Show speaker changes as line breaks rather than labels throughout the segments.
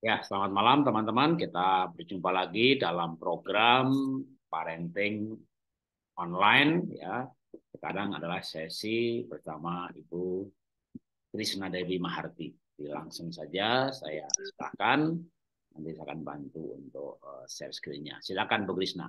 Ya, selamat malam teman-teman. Kita berjumpa lagi dalam program parenting online ya. Sekarang adalah sesi bersama Ibu Krisna Dewi Maharti. Jadi langsung saja saya silakan nanti saya akan bantu untuk eh, share screen-nya. Silakan Bu Krisna.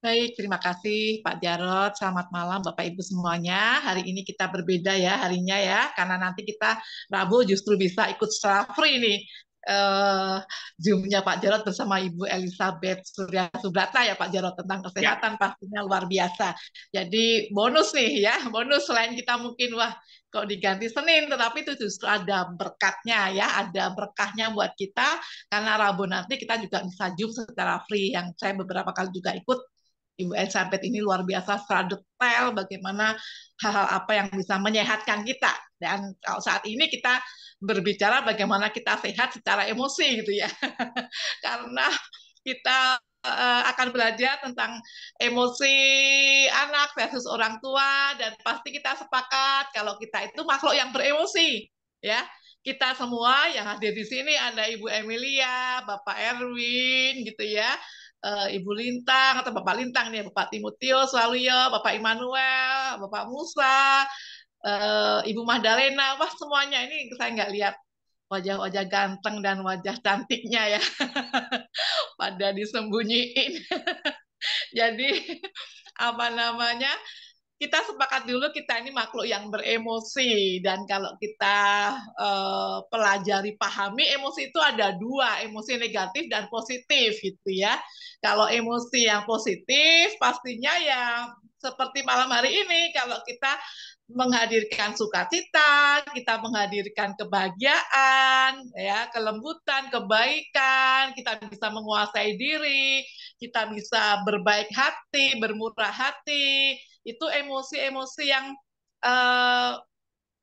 Baik, terima kasih Pak Jarot. Selamat malam Bapak Ibu semuanya. Hari ini kita berbeda ya harinya ya, karena nanti kita Rabu justru bisa ikut secara free nih uh, Zoom-nya Pak Jarot bersama Ibu Elizabeth Surya Subrata ya Pak Jarot tentang ya. kesehatan ya. pastinya luar biasa. Jadi bonus nih ya, bonus selain kita mungkin wah kok diganti Senin, tetapi itu justru ada berkatnya ya, ada berkahnya buat kita karena Rabu nanti kita juga bisa Zoom secara free yang saya beberapa kali juga ikut Ibu Elizabeth ini luar biasa secara detail bagaimana hal-hal apa yang bisa menyehatkan kita. Dan kalau saat ini kita berbicara bagaimana kita sehat secara emosi gitu ya. Karena kita eh, akan belajar tentang emosi anak versus orang tua dan pasti kita sepakat kalau kita itu makhluk yang beremosi ya kita semua yang hadir di sini ada Ibu Emilia, Bapak Erwin gitu ya uh, Ibu Lintang atau Bapak Lintang nih, ya, Bapak Timotius selalu ya, Bapak Immanuel, Bapak Musa, uh, Ibu Mahdalena, wah semuanya ini saya nggak lihat wajah-wajah ganteng dan wajah cantiknya ya pada disembunyiin. Jadi apa namanya kita sepakat dulu kita ini makhluk yang beremosi dan kalau kita uh, pelajari pahami emosi itu ada dua emosi negatif dan positif gitu ya kalau emosi yang positif pastinya ya seperti malam hari ini kalau kita menghadirkan sukacita, kita menghadirkan kebahagiaan, ya, kelembutan, kebaikan, kita bisa menguasai diri, kita bisa berbaik hati, bermurah hati, itu emosi-emosi yang uh,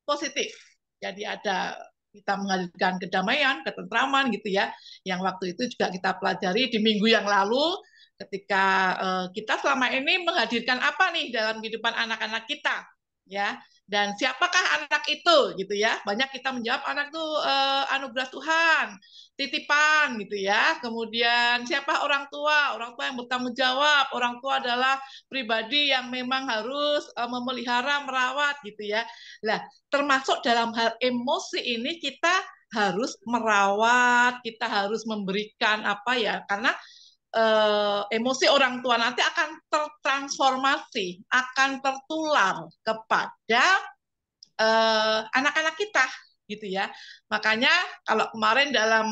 positif. Jadi ada kita menghadirkan kedamaian, ketentraman gitu ya. Yang waktu itu juga kita pelajari di minggu yang lalu ketika uh, kita selama ini menghadirkan apa nih dalam kehidupan anak-anak kita ya dan siapakah anak itu gitu ya banyak kita menjawab anak itu uh, eh, anugerah Tuhan titipan gitu ya kemudian siapa orang tua orang tua yang bertanggung jawab orang tua adalah pribadi yang memang harus uh, memelihara merawat gitu ya lah termasuk dalam hal emosi ini kita harus merawat kita harus memberikan apa ya karena uh, emosi orang tua nanti akan tertransformasi, akan tertular kepada anak eh, anak-anak kita, gitu ya. Makanya kalau kemarin dalam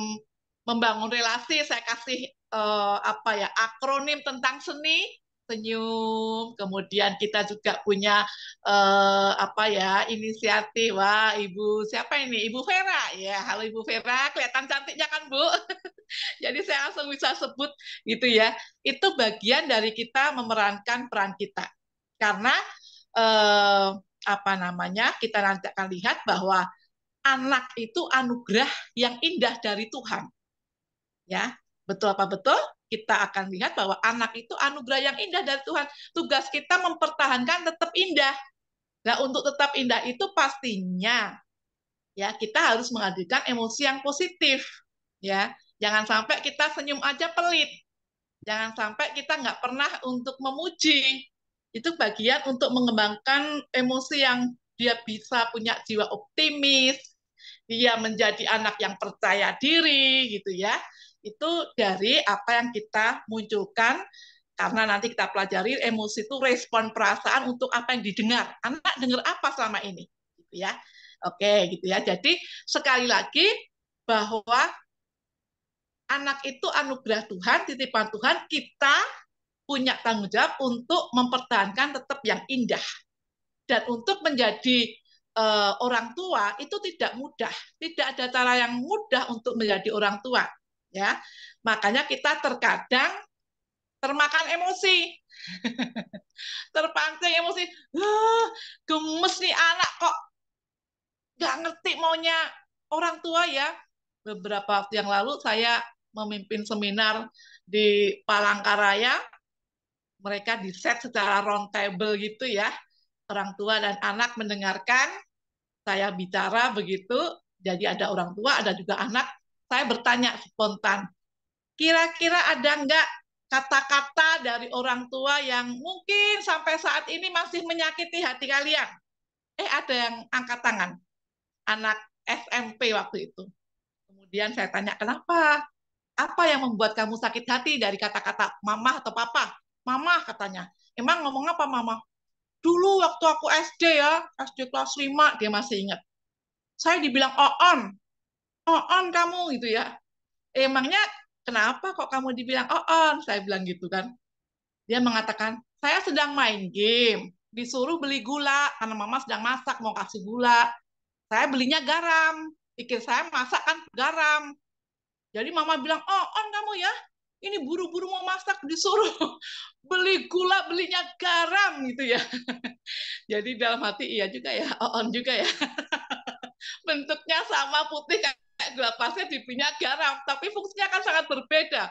membangun relasi saya kasih uh, apa ya akronim tentang seni senyum kemudian kita juga punya uh, apa ya inisiatif wah ibu siapa ini ibu Vera ya halo ibu Vera kelihatan cantiknya kan bu Jadi saya langsung bisa sebut gitu ya. Itu bagian dari kita memerankan peran kita. Karena eh, apa namanya? Kita nanti akan lihat bahwa anak itu anugerah yang indah dari Tuhan. Ya, betul apa betul? Kita akan lihat bahwa anak itu anugerah yang indah dari Tuhan. Tugas kita mempertahankan tetap indah. Nah, untuk tetap indah itu pastinya ya kita harus menghadirkan emosi yang positif, ya. Jangan sampai kita senyum aja pelit. Jangan sampai kita nggak pernah untuk memuji. Itu bagian untuk mengembangkan emosi yang dia bisa punya jiwa optimis, dia menjadi anak yang percaya diri gitu ya. Itu dari apa yang kita munculkan karena nanti kita pelajari emosi itu respon perasaan untuk apa yang didengar. Anak dengar apa selama ini gitu ya. Oke, gitu ya. Jadi sekali lagi bahwa anak itu anugerah Tuhan, titipan Tuhan, kita punya tanggung jawab untuk mempertahankan tetap yang indah. Dan untuk menjadi uh, orang tua itu tidak mudah, tidak ada cara yang mudah untuk menjadi orang tua, ya. Makanya kita terkadang termakan emosi. Terpancing emosi. gemes nih anak kok Gak ngerti maunya orang tua ya. Beberapa waktu yang lalu saya memimpin seminar di Palangkaraya. Mereka di set secara round table gitu ya. Orang tua dan anak mendengarkan saya bicara begitu. Jadi ada orang tua, ada juga anak. Saya bertanya spontan, kira-kira ada enggak kata-kata dari orang tua yang mungkin sampai saat ini masih menyakiti hati kalian? Eh, ada yang angkat tangan. Anak SMP waktu itu. Kemudian saya tanya, kenapa? apa yang membuat kamu sakit hati dari kata-kata mama atau papa? Mama katanya. Emang ngomong apa mama? Dulu waktu aku SD ya, SD kelas 5, dia masih ingat. Saya dibilang oh on, oh on kamu gitu ya. Emangnya kenapa kok kamu dibilang oh on? Saya bilang gitu kan. Dia mengatakan, saya sedang main game. Disuruh beli gula, karena mama sedang masak, mau kasih gula. Saya belinya garam. Pikir saya masak kan garam jadi mama bilang, oh on kamu ya, ini buru-buru mau masak disuruh beli gula, belinya garam gitu ya. Jadi dalam hati iya juga ya, oh, on juga ya. Bentuknya sama putih kayak gula pasir dipinya garam, tapi fungsinya kan sangat berbeda.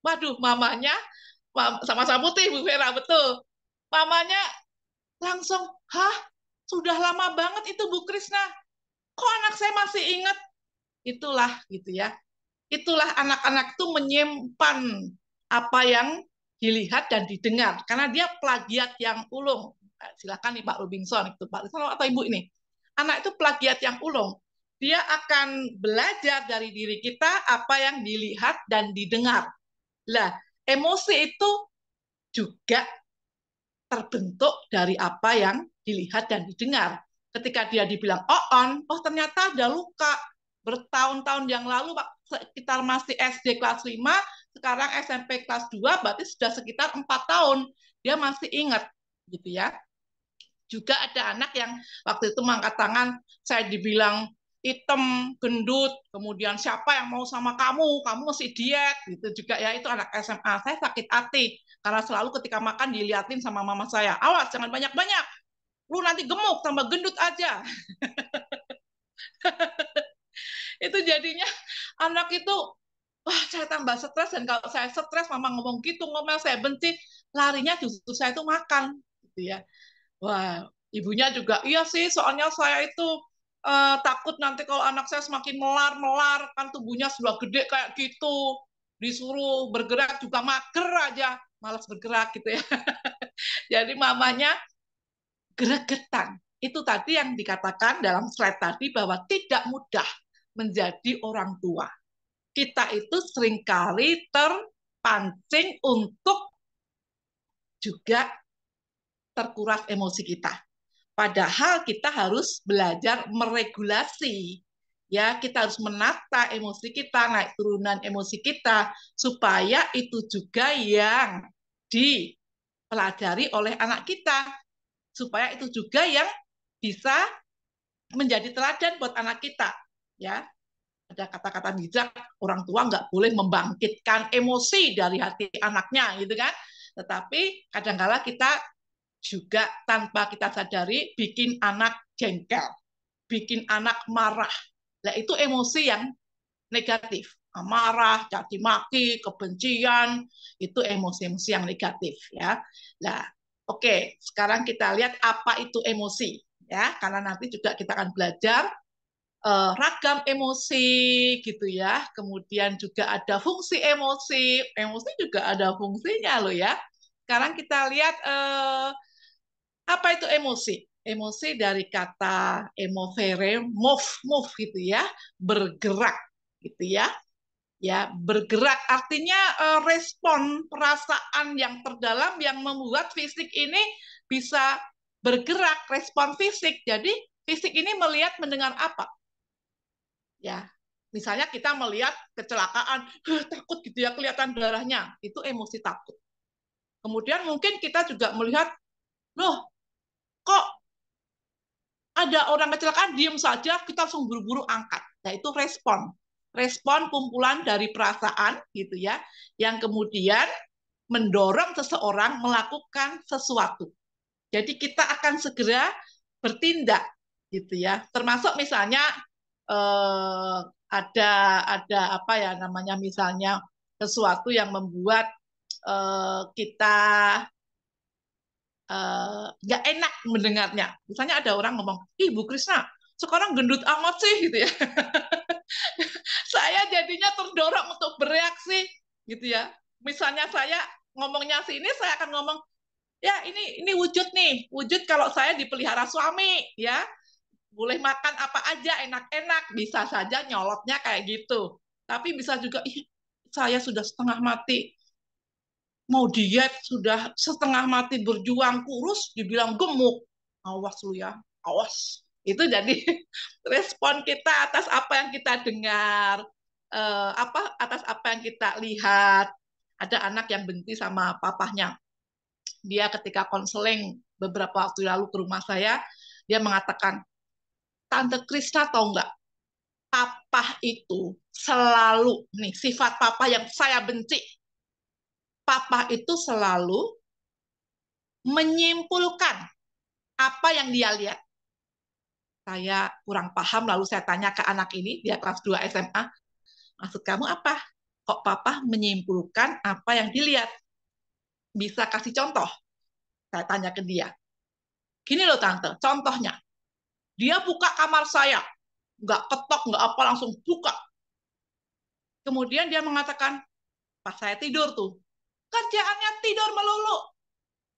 Waduh, mamanya sama-sama putih Bu Vera, betul. Mamanya langsung, hah? Sudah lama banget itu Bu Krisna. Kok anak saya masih ingat? Itulah gitu ya itulah anak-anak itu menyimpan apa yang dilihat dan didengar karena dia plagiat yang ulung eh, silakan nih Pak Robinson itu Pak Robinson atau Ibu ini anak itu plagiat yang ulung dia akan belajar dari diri kita apa yang dilihat dan didengar lah emosi itu juga terbentuk dari apa yang dilihat dan didengar ketika dia dibilang oh on oh ternyata ada luka bertahun-tahun yang lalu Pak kita masih SD kelas 5, sekarang SMP kelas 2, berarti sudah sekitar 4 tahun. Dia masih ingat, gitu ya. Juga ada anak yang waktu itu mengangkat tangan, saya dibilang hitam, gendut, kemudian siapa yang mau sama kamu, kamu masih diet, gitu juga ya. Itu anak SMA, saya sakit hati. Karena selalu ketika makan diliatin sama mama saya, awas jangan banyak-banyak, lu nanti gemuk tambah gendut aja. itu jadinya anak itu wah saya tambah stres dan kalau saya stres mama ngomong gitu ngomel saya benci larinya justru saya itu makan gitu ya wah ibunya juga iya sih soalnya saya itu uh, takut nanti kalau anak saya semakin melar melar kan tubuhnya sudah gede kayak gitu disuruh bergerak juga mager aja malas bergerak gitu ya jadi mamanya gregetan itu tadi yang dikatakan dalam slide tadi bahwa tidak mudah menjadi orang tua. Kita itu seringkali terpancing untuk juga terkuras emosi kita. Padahal kita harus belajar meregulasi ya kita harus menata emosi kita naik turunan emosi kita supaya itu juga yang dipelajari oleh anak kita supaya itu juga yang bisa menjadi teladan buat anak kita ya ada kata-kata bijak orang tua nggak boleh membangkitkan emosi dari hati anaknya gitu kan tetapi kadangkala kita juga tanpa kita sadari bikin anak jengkel bikin anak marah nah itu emosi yang negatif nah, marah caci maki kebencian itu emosi-emosi yang negatif ya nah oke sekarang kita lihat apa itu emosi ya karena nanti juga kita akan belajar uh, ragam emosi gitu ya. Kemudian juga ada fungsi emosi. Emosi juga ada fungsinya loh ya. Sekarang kita lihat uh, apa itu emosi? Emosi dari kata emovere, move, move gitu ya, bergerak gitu ya. Ya, bergerak artinya uh, respon perasaan yang terdalam yang membuat fisik ini bisa bergerak, respon fisik. Jadi fisik ini melihat, mendengar apa? ya misalnya kita melihat kecelakaan takut gitu ya kelihatan darahnya itu emosi takut kemudian mungkin kita juga melihat loh kok ada orang kecelakaan diam saja kita langsung buru-buru angkat nah itu respon respon kumpulan dari perasaan gitu ya yang kemudian mendorong seseorang melakukan sesuatu jadi kita akan segera bertindak gitu ya termasuk misalnya eh, ada ada apa ya namanya misalnya sesuatu yang membuat eh, kita eh, nggak eh, enak mendengarnya. Misalnya ada orang ngomong, ibu Krisna, sekarang gendut amat sih," gitu ya. saya jadinya terdorong untuk bereaksi, gitu ya. Misalnya saya ngomongnya ini, saya akan ngomong, "Ya, ini ini wujud nih, wujud kalau saya dipelihara suami, ya." boleh makan apa aja enak-enak, bisa saja nyolotnya kayak gitu. Tapi bisa juga, ih saya sudah setengah mati, mau diet, sudah setengah mati berjuang kurus, dibilang gemuk. Awas lu ya,
awas.
Itu jadi respon kita atas apa yang kita dengar, eh, apa atas apa yang kita lihat. Ada anak yang benci sama papahnya. Dia ketika konseling beberapa waktu lalu ke rumah saya, dia mengatakan, Tante Krista, tau nggak? Papa itu selalu nih sifat papa yang saya benci. Papa itu selalu menyimpulkan apa yang dia lihat. Saya kurang paham lalu saya tanya ke anak ini, dia kelas 2 SMA, maksud kamu apa? Kok papa menyimpulkan apa yang dilihat? Bisa kasih contoh? Saya tanya ke dia. Gini loh tante, contohnya dia buka kamar saya. Nggak ketok, nggak apa, langsung buka. Kemudian dia mengatakan, pas saya tidur tuh, kerjaannya tidur melulu.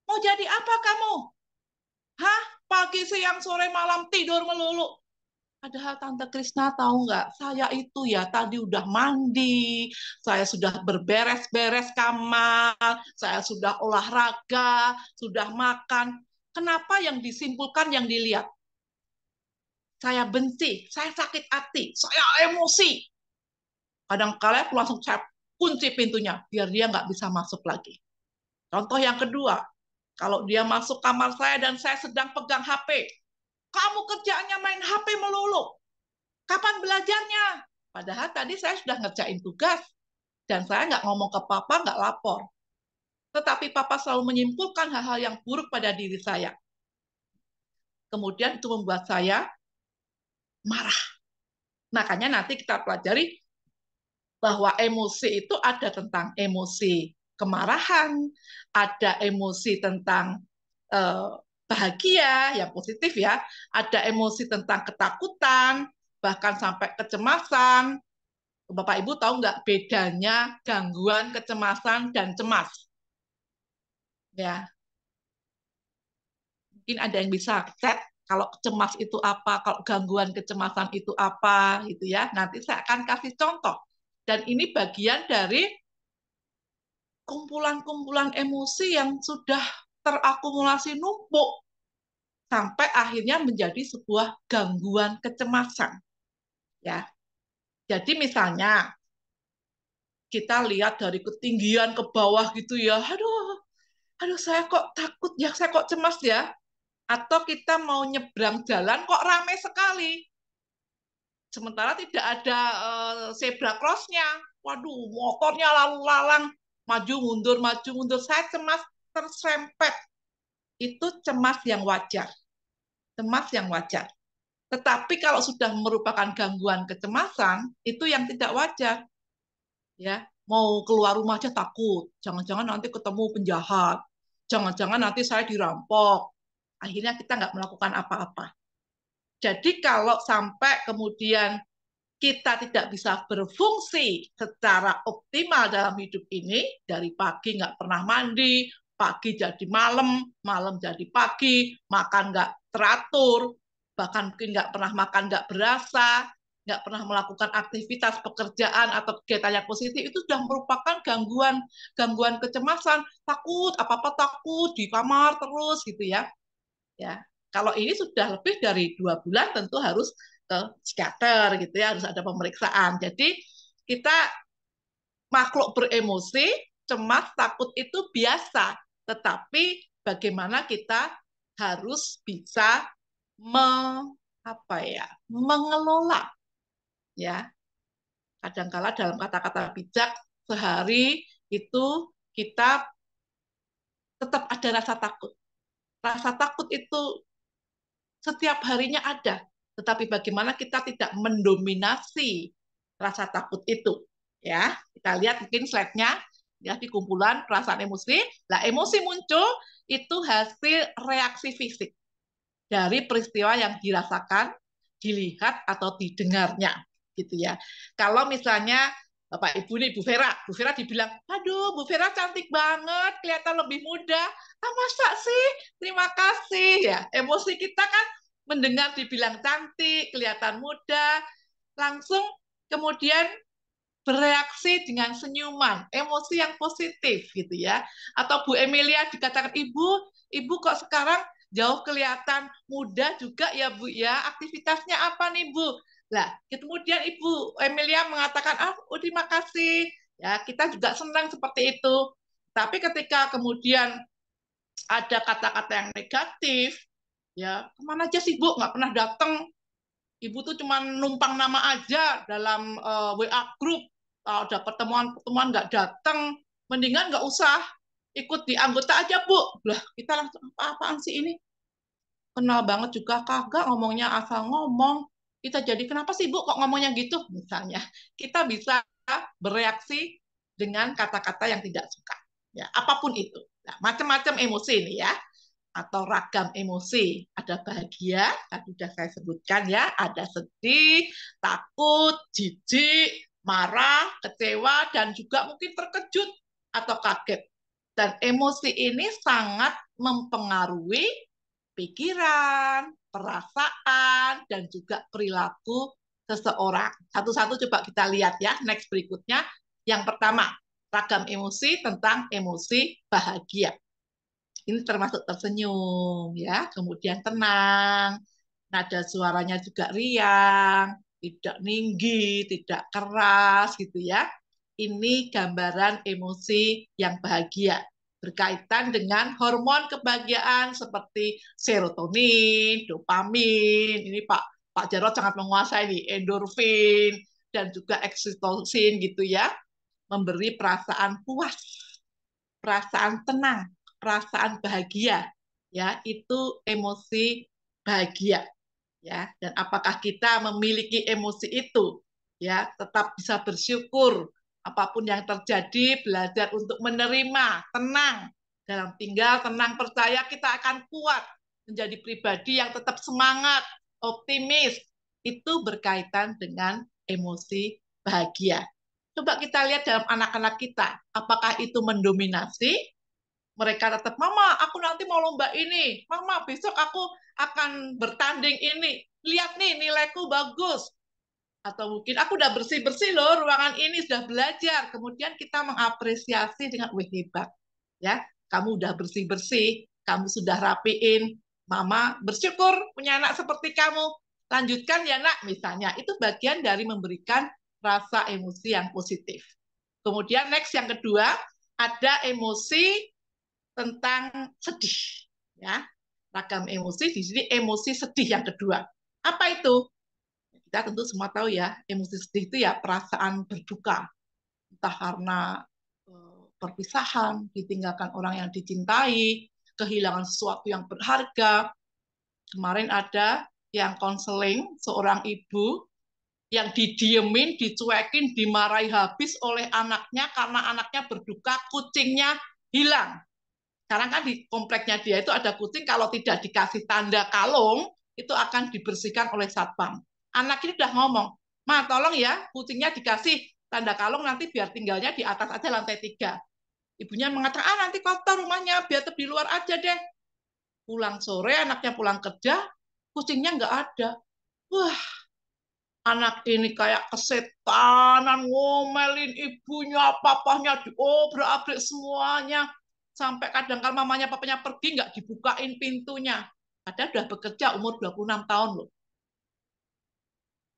Mau jadi apa kamu? Hah? Pagi, siang, sore, malam tidur melulu. Padahal Tante Krishna tahu nggak, saya itu ya tadi udah mandi, saya sudah berberes-beres kamar, saya sudah olahraga, sudah makan. Kenapa yang disimpulkan, yang dilihat? saya benci, saya sakit hati, saya emosi. Kadang-kala aku langsung saya kunci pintunya, biar dia nggak bisa masuk lagi. Contoh yang kedua, kalau dia masuk kamar saya dan saya sedang pegang HP, kamu kerjaannya main HP melulu. Kapan belajarnya? Padahal tadi saya sudah ngerjain tugas, dan saya nggak ngomong ke papa, nggak lapor. Tetapi papa selalu menyimpulkan hal-hal yang buruk pada diri saya. Kemudian itu membuat saya marah. Makanya nanti kita pelajari bahwa emosi itu ada tentang emosi kemarahan, ada emosi tentang eh, bahagia yang positif ya, ada emosi tentang ketakutan, bahkan sampai kecemasan. Bapak Ibu tahu nggak bedanya gangguan kecemasan dan cemas? Ya, mungkin ada yang bisa chat kalau cemas itu apa, kalau gangguan kecemasan itu apa, gitu ya. Nanti saya akan kasih contoh. Dan ini bagian dari kumpulan-kumpulan emosi yang sudah terakumulasi numpuk sampai akhirnya menjadi sebuah gangguan kecemasan. Ya. Jadi misalnya kita lihat dari ketinggian ke bawah gitu ya, aduh, aduh saya kok takut ya, saya kok cemas ya atau kita mau nyebrang jalan kok ramai sekali. Sementara tidak ada uh, zebra cross-nya. Waduh, motornya lalu lalang, maju mundur, maju mundur. Saya cemas terserempet. Itu cemas yang wajar. Cemas yang wajar. Tetapi kalau sudah merupakan gangguan kecemasan, itu yang tidak wajar. Ya, mau keluar rumah aja takut. Jangan-jangan nanti ketemu penjahat. Jangan-jangan nanti saya dirampok akhirnya kita nggak melakukan apa-apa. Jadi kalau sampai kemudian kita tidak bisa berfungsi secara optimal dalam hidup ini, dari pagi nggak pernah mandi, pagi jadi malam, malam jadi pagi, makan nggak teratur, bahkan mungkin nggak pernah makan nggak berasa, nggak pernah melakukan aktivitas pekerjaan atau kegiatan yang positif itu sudah merupakan gangguan gangguan kecemasan takut apa apa takut di kamar terus gitu ya ya kalau ini sudah lebih dari dua bulan tentu harus ke psikiater gitu ya harus ada pemeriksaan jadi kita makhluk beremosi cemas takut itu biasa tetapi bagaimana kita harus bisa me, apa ya mengelola ya kadangkala dalam kata-kata bijak sehari itu kita tetap ada rasa takut Rasa takut itu setiap harinya ada, tetapi bagaimana kita tidak mendominasi rasa takut itu. Ya, kita lihat mungkin slide-nya ya di kumpulan perasaan emosi. Lah emosi muncul itu hasil reaksi fisik dari peristiwa yang dirasakan, dilihat atau didengarnya gitu ya. Kalau misalnya Bapak Ibu nih Bu Vera, Bu Vera dibilang, aduh Bu Vera cantik banget, kelihatan lebih muda. Ah masa sih? Terima kasih ya. Emosi kita kan mendengar dibilang cantik, kelihatan muda, langsung kemudian bereaksi dengan senyuman, emosi yang positif gitu ya. Atau Bu Emilia dikatakan ibu, ibu kok sekarang jauh kelihatan muda juga ya Bu ya. Aktivitasnya apa nih Bu? lah, kemudian Ibu Emilia mengatakan, "Ah, oh, terima kasih." Ya, kita juga senang seperti itu. Tapi ketika kemudian ada kata-kata yang negatif, ya kemana aja sih Bu? Nggak pernah datang. Ibu tuh cuma numpang nama aja dalam uh, eh, WA group. Kalau ada pertemuan-pertemuan nggak datang, mendingan nggak usah ikut di anggota aja Bu. Lah, kita langsung apa-apaan sih ini? Kenal banget juga kagak ngomongnya asal ngomong kita jadi kenapa sih Bu kok ngomongnya gitu misalnya. Kita bisa bereaksi dengan kata-kata yang tidak suka. Ya, apapun itu. Nah, macam-macam emosi ini ya atau ragam emosi. Ada bahagia, tadi sudah saya sebutkan ya, ada sedih, takut, jijik, marah, kecewa, dan juga mungkin terkejut atau kaget. Dan emosi ini sangat mempengaruhi pikiran, perasaan, dan juga perilaku seseorang. Satu-satu coba kita lihat ya, next berikutnya. Yang pertama, ragam emosi tentang emosi bahagia. Ini termasuk tersenyum, ya. Kemudian tenang, nada suaranya juga riang, tidak tinggi tidak keras, gitu ya. Ini gambaran emosi yang bahagia berkaitan dengan hormon kebahagiaan seperti serotonin, dopamin. Ini Pak Pak Jarot sangat menguasai nih endorfin dan juga oksitosin gitu ya. Memberi perasaan puas, perasaan tenang, perasaan bahagia. Ya, itu emosi bahagia. Ya, dan apakah kita memiliki emosi itu? Ya, tetap bisa bersyukur, apapun yang terjadi, belajar untuk menerima, tenang. Dalam tinggal, tenang, percaya kita akan kuat. Menjadi pribadi yang tetap semangat, optimis. Itu berkaitan dengan emosi bahagia. Coba kita lihat dalam anak-anak kita, apakah itu mendominasi? Mereka tetap, Mama, aku nanti mau lomba ini. Mama, besok aku akan bertanding ini. Lihat nih, nilaiku bagus atau mungkin aku udah bersih bersih loh ruangan ini sudah belajar kemudian kita mengapresiasi dengan wih hebat ya kamu udah bersih bersih kamu sudah rapiin mama bersyukur punya anak seperti kamu lanjutkan ya nak misalnya itu bagian dari memberikan rasa emosi yang positif kemudian next yang kedua ada emosi tentang sedih ya ragam emosi di sini emosi sedih yang kedua apa itu kita tentu semua tahu ya emosi sedih itu ya perasaan berduka entah karena eh, perpisahan, ditinggalkan orang yang dicintai, kehilangan sesuatu yang berharga. Kemarin ada yang konseling seorang ibu yang didiemin, dicuekin, dimarahi habis oleh anaknya karena anaknya berduka, kucingnya hilang. Sekarang kan di kompleknya dia itu ada kucing, kalau tidak dikasih tanda kalung, itu akan dibersihkan oleh satpam anak ini sudah ngomong, ma tolong ya kucingnya dikasih tanda kalung nanti biar tinggalnya di atas aja lantai tiga. Ibunya mengatakan, ah nanti kotor rumahnya, biar di luar aja deh. Pulang sore, anaknya pulang kerja, kucingnya nggak ada. Wah, anak ini kayak kesetanan, ngomelin ibunya, papahnya, diobrak-abrik semuanya. Sampai kadang kalau mamanya papanya pergi, nggak dibukain pintunya. Padahal udah bekerja umur 26 tahun loh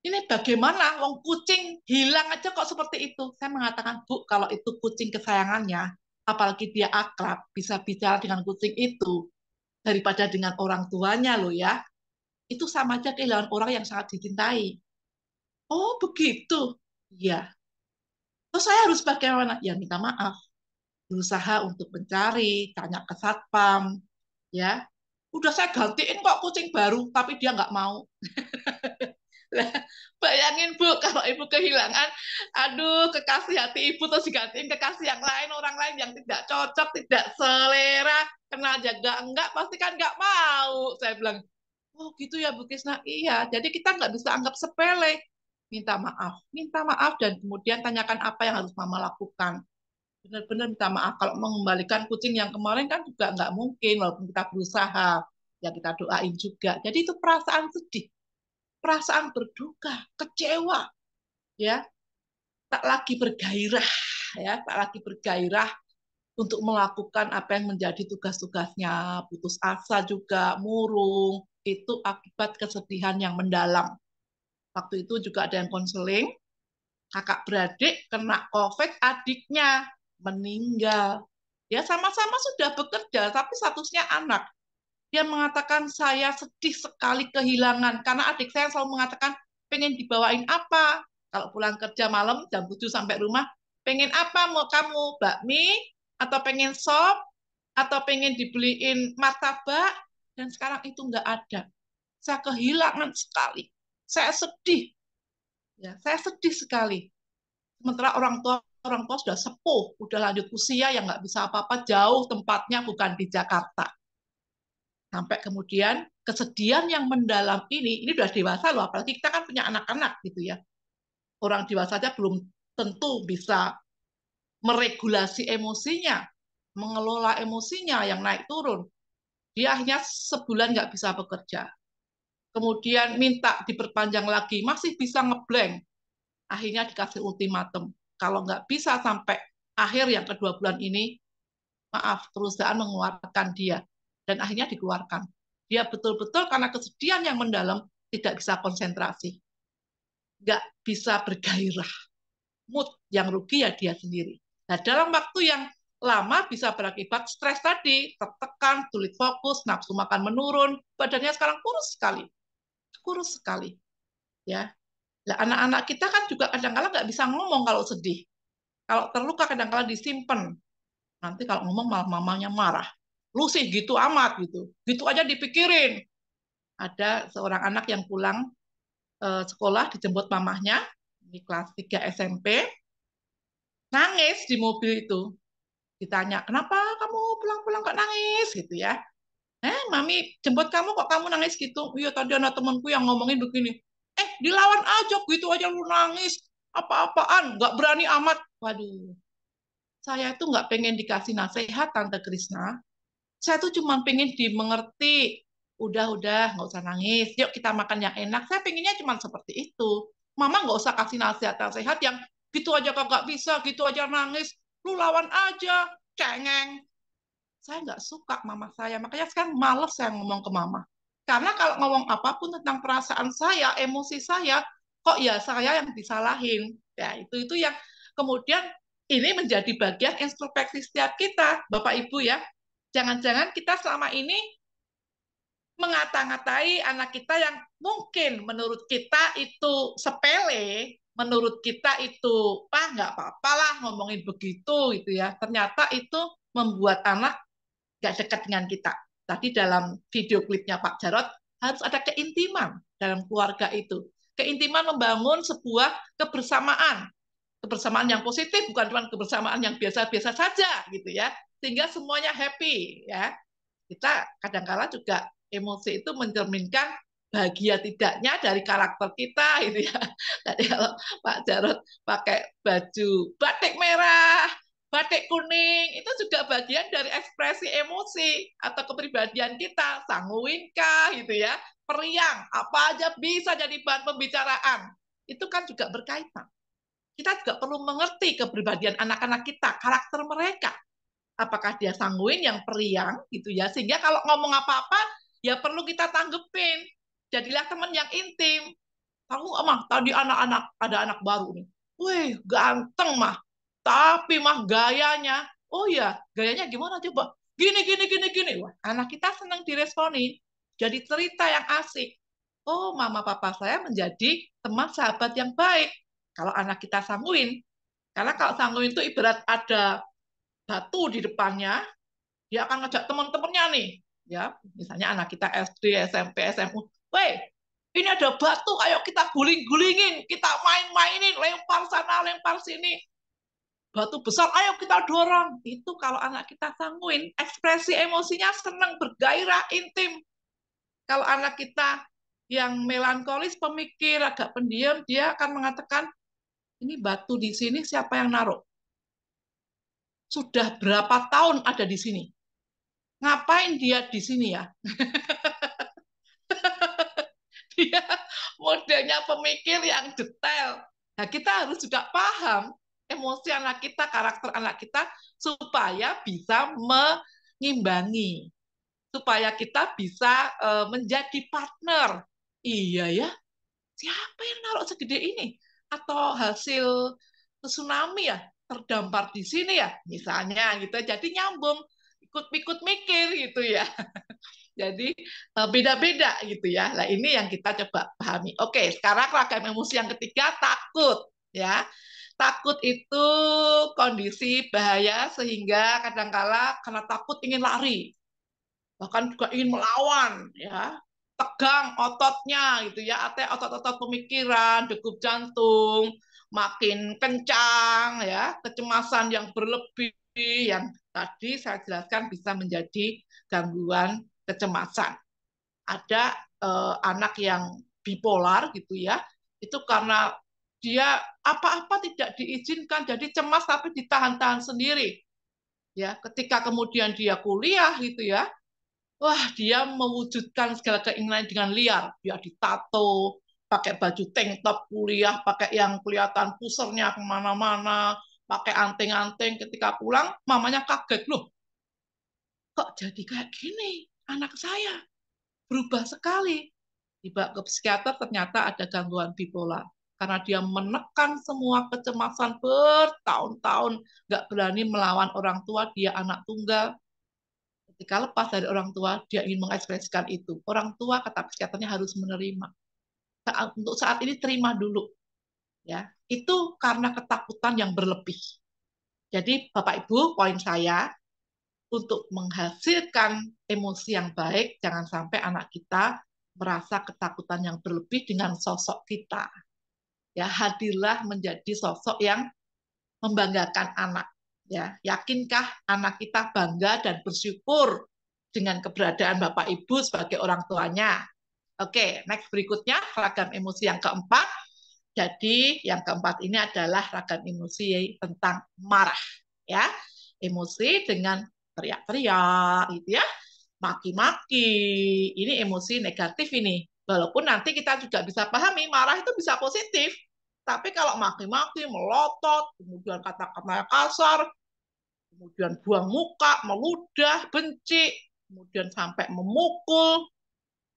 ini bagaimana wong kucing hilang aja kok seperti itu. Saya mengatakan, Bu, kalau itu kucing kesayangannya, apalagi dia akrab, bisa bicara dengan kucing itu, daripada dengan orang tuanya loh ya, itu sama aja kehilangan orang yang sangat dicintai. Oh, begitu. Iya. Terus saya harus bagaimana? Ya, minta maaf. Berusaha untuk mencari, tanya ke Satpam, ya. Udah saya gantiin kok kucing baru, tapi dia nggak mau. Lah, bayangin Bu, kalau Ibu kehilangan, aduh kekasih hati Ibu terus digantiin kekasih yang lain, orang lain yang tidak cocok, tidak selera, kenal jaga enggak, pasti kan enggak mau. Saya bilang, oh gitu ya Bu Kisna, iya. Jadi kita enggak bisa anggap sepele. Minta maaf, minta maaf dan kemudian tanyakan apa yang harus Mama lakukan benar-benar minta maaf kalau mengembalikan kucing yang kemarin kan juga enggak mungkin walaupun kita berusaha ya kita doain juga jadi itu perasaan sedih perasaan berduka, kecewa, ya tak lagi bergairah, ya tak lagi bergairah untuk melakukan apa yang menjadi tugas-tugasnya, putus asa juga, murung, itu akibat kesedihan yang mendalam. Waktu itu juga ada yang konseling, kakak beradik kena COVID, adiknya meninggal. Ya sama-sama sudah bekerja, tapi statusnya anak dia mengatakan saya sedih sekali kehilangan karena adik saya selalu mengatakan pengen dibawain apa kalau pulang kerja malam jam 7 sampai rumah pengen apa mau kamu bakmi atau pengen sop atau pengen dibeliin martabak dan sekarang itu nggak ada saya kehilangan sekali saya sedih ya saya sedih sekali sementara orang tua orang tua sudah sepuh, sudah lanjut usia yang nggak bisa apa-apa, jauh tempatnya bukan di Jakarta sampai kemudian kesedihan yang mendalam ini ini sudah dewasa loh apalagi kita kan punya anak-anak gitu ya orang dewasa saja belum tentu bisa meregulasi emosinya mengelola emosinya yang naik turun dia akhirnya sebulan nggak bisa bekerja kemudian minta diperpanjang lagi masih bisa ngeblank akhirnya dikasih ultimatum kalau nggak bisa sampai akhir yang kedua bulan ini maaf perusahaan mengeluarkan dia dan akhirnya dikeluarkan. Dia betul-betul karena kesedihan yang mendalam tidak bisa konsentrasi, nggak bisa bergairah. Mood yang rugi ya dia sendiri. Nah dalam waktu yang lama bisa berakibat stres tadi, tertekan, sulit fokus, nafsu makan menurun, badannya sekarang kurus sekali, kurus sekali. Ya, Nah, anak-anak kita kan juga kadang-kala nggak bisa ngomong kalau sedih. Kalau terluka kadang-kala disimpan. Nanti kalau ngomong malah mamanya marah lu sih gitu amat gitu gitu aja dipikirin ada seorang anak yang pulang eh, sekolah dijemput mamahnya di kelas 3 SMP nangis di mobil itu ditanya kenapa kamu pulang-pulang kok nangis gitu ya eh mami jemput kamu kok kamu nangis gitu iya tadi anak temanku yang ngomongin begini eh dilawan aja gitu aja lu nangis apa-apaan nggak berani amat waduh saya itu nggak pengen dikasih nasihat Tante Krisna saya tuh cuma pengen dimengerti udah-udah nggak usah nangis yuk kita makan yang enak saya pengennya cuma seperti itu mama nggak usah kasih nasihat sehat yang gitu aja kok nggak bisa gitu aja nangis lu lawan aja cengeng saya nggak suka mama saya makanya sekarang males saya ngomong ke mama karena kalau ngomong apapun tentang perasaan saya emosi saya kok ya saya yang disalahin ya itu itu yang kemudian ini menjadi bagian introspeksi setiap kita, Bapak Ibu ya. Jangan-jangan kita selama ini mengata-ngatai anak kita yang mungkin menurut kita itu sepele, menurut kita itu ah nggak apa apalah ngomongin begitu gitu ya. Ternyata itu membuat anak nggak dekat dengan kita. Tadi dalam video klipnya Pak Jarot harus ada keintiman dalam keluarga itu. Keintiman membangun sebuah kebersamaan, kebersamaan yang positif bukan cuma kebersamaan yang biasa-biasa saja gitu ya sehingga semuanya happy ya. Kita kadang-kala juga emosi itu mencerminkan bahagia tidaknya dari karakter kita ini gitu ya. Tadi kalau Pak Jarot pakai baju batik merah, batik kuning, itu juga bagian dari ekspresi emosi atau kepribadian kita, sanguinkah gitu ya, periang, apa aja bisa jadi bahan pembicaraan. Itu kan juga berkaitan. Kita juga perlu mengerti kepribadian anak-anak kita, karakter mereka apakah dia sanguin yang periang gitu ya sehingga kalau ngomong apa-apa ya perlu kita tanggepin jadilah teman yang intim tahu emang tadi anak-anak ada anak baru nih wih ganteng mah tapi mah gayanya oh ya gayanya gimana coba gini gini gini gini wah anak kita senang diresponi jadi cerita yang asik oh mama papa saya menjadi teman sahabat yang baik kalau anak kita sanguin karena kalau sanguin itu ibarat ada batu di depannya, dia akan ngejak teman-temannya nih, ya misalnya anak kita SD, SMP, SMU, weh ini ada batu, ayo kita guling-gulingin, kita main-mainin, lempar sana, lempar sini. Batu besar, ayo kita dorong. Itu kalau anak kita sanguin, ekspresi emosinya senang, bergairah, intim. Kalau anak kita yang melankolis, pemikir, agak pendiam, dia akan mengatakan, ini batu di sini siapa yang naruh? sudah berapa tahun ada di sini. Ngapain dia di sini ya? dia modelnya pemikir yang detail. Nah, kita harus juga paham emosi anak kita, karakter anak kita, supaya bisa mengimbangi, supaya kita bisa e, menjadi partner. Iya ya, siapa yang naruh segede ini? Atau hasil tsunami ya? terdampar di sini ya misalnya gitu jadi nyambung ikut-ikut mikir gitu ya jadi e, beda-beda gitu ya lah ini yang kita coba pahami oke sekarang ragam emosi yang ketiga takut ya takut itu kondisi bahaya sehingga kadangkala karena takut ingin lari bahkan juga ingin melawan ya tegang ototnya gitu ya atau otot-otot pemikiran degup jantung makin kencang ya, kecemasan yang berlebih yang tadi saya jelaskan bisa menjadi gangguan kecemasan. Ada eh, anak yang bipolar gitu ya, itu karena dia apa-apa tidak diizinkan, jadi cemas tapi ditahan-tahan sendiri. Ya, ketika kemudian dia kuliah gitu ya, wah dia mewujudkan segala keinginan dengan liar. Dia ditato, pakai baju tank top kuliah, pakai yang kelihatan pusernya kemana-mana, pakai anting-anting ketika pulang, mamanya kaget loh. Kok jadi kayak gini anak saya? Berubah sekali. Tiba ke psikiater ternyata ada gangguan bipolar. Karena dia menekan semua kecemasan bertahun-tahun, gak berani melawan orang tua, dia anak tunggal. Ketika lepas dari orang tua, dia ingin mengekspresikan itu. Orang tua, kata psikiaternya, harus menerima untuk saat ini terima dulu ya itu karena ketakutan yang berlebih jadi bapak ibu poin saya untuk menghasilkan emosi yang baik jangan sampai anak kita merasa ketakutan yang berlebih dengan sosok kita ya hadirlah menjadi sosok yang membanggakan anak ya yakinkah anak kita bangga dan bersyukur dengan keberadaan bapak ibu sebagai orang tuanya Oke, next berikutnya ragam emosi yang keempat. Jadi yang keempat ini adalah ragam emosi tentang marah, ya. Emosi dengan teriak-teriak, gitu ya, maki-maki. Ini emosi negatif ini. Walaupun nanti kita juga bisa pahami marah itu bisa positif, tapi kalau maki-maki, melotot, kemudian kata-kata kasar, kemudian buang muka, meludah, benci, kemudian sampai memukul,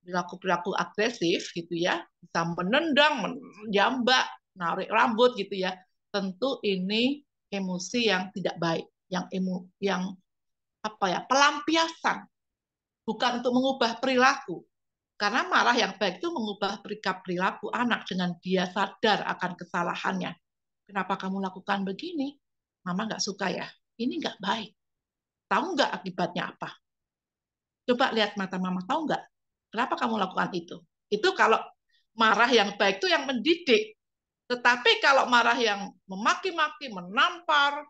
perilaku-perilaku agresif gitu ya, bisa menendang, menjambak, narik rambut gitu ya, tentu ini emosi yang tidak baik, yang emo, yang apa ya, pelampiasan. Bukan untuk mengubah perilaku. Karena marah yang baik itu mengubah perikap perilaku anak dengan dia sadar akan kesalahannya. Kenapa kamu lakukan begini? Mama nggak suka ya. Ini nggak baik. Tahu nggak akibatnya apa? Coba lihat mata mama, tahu nggak Kenapa kamu lakukan itu? Itu kalau marah yang baik itu yang mendidik. Tetapi kalau marah yang memaki-maki, menampar,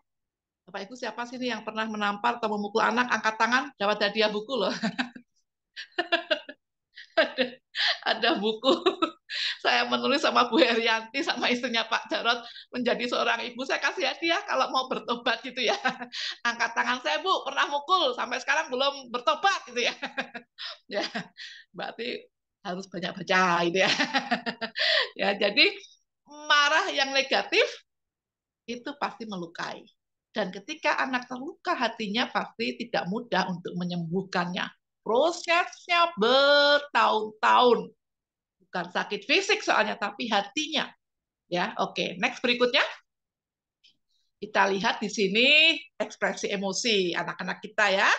Bapak Ibu siapa sini yang pernah menampar atau memukul anak, angkat tangan, dapat hadiah buku loh. ada buku saya menulis sama Bu Herianti sama istrinya Pak Jarot menjadi seorang ibu saya kasih hadiah kalau mau bertobat gitu ya angkat tangan saya Bu pernah mukul sampai sekarang belum bertobat gitu ya ya berarti harus banyak baca gitu ya ya jadi marah yang negatif itu pasti melukai dan ketika anak terluka hatinya pasti tidak mudah untuk menyembuhkannya prosesnya bertahun-tahun. Bukan sakit fisik soalnya, tapi hatinya. Ya, oke. Okay. Next berikutnya. Kita lihat di sini ekspresi emosi anak-anak kita ya.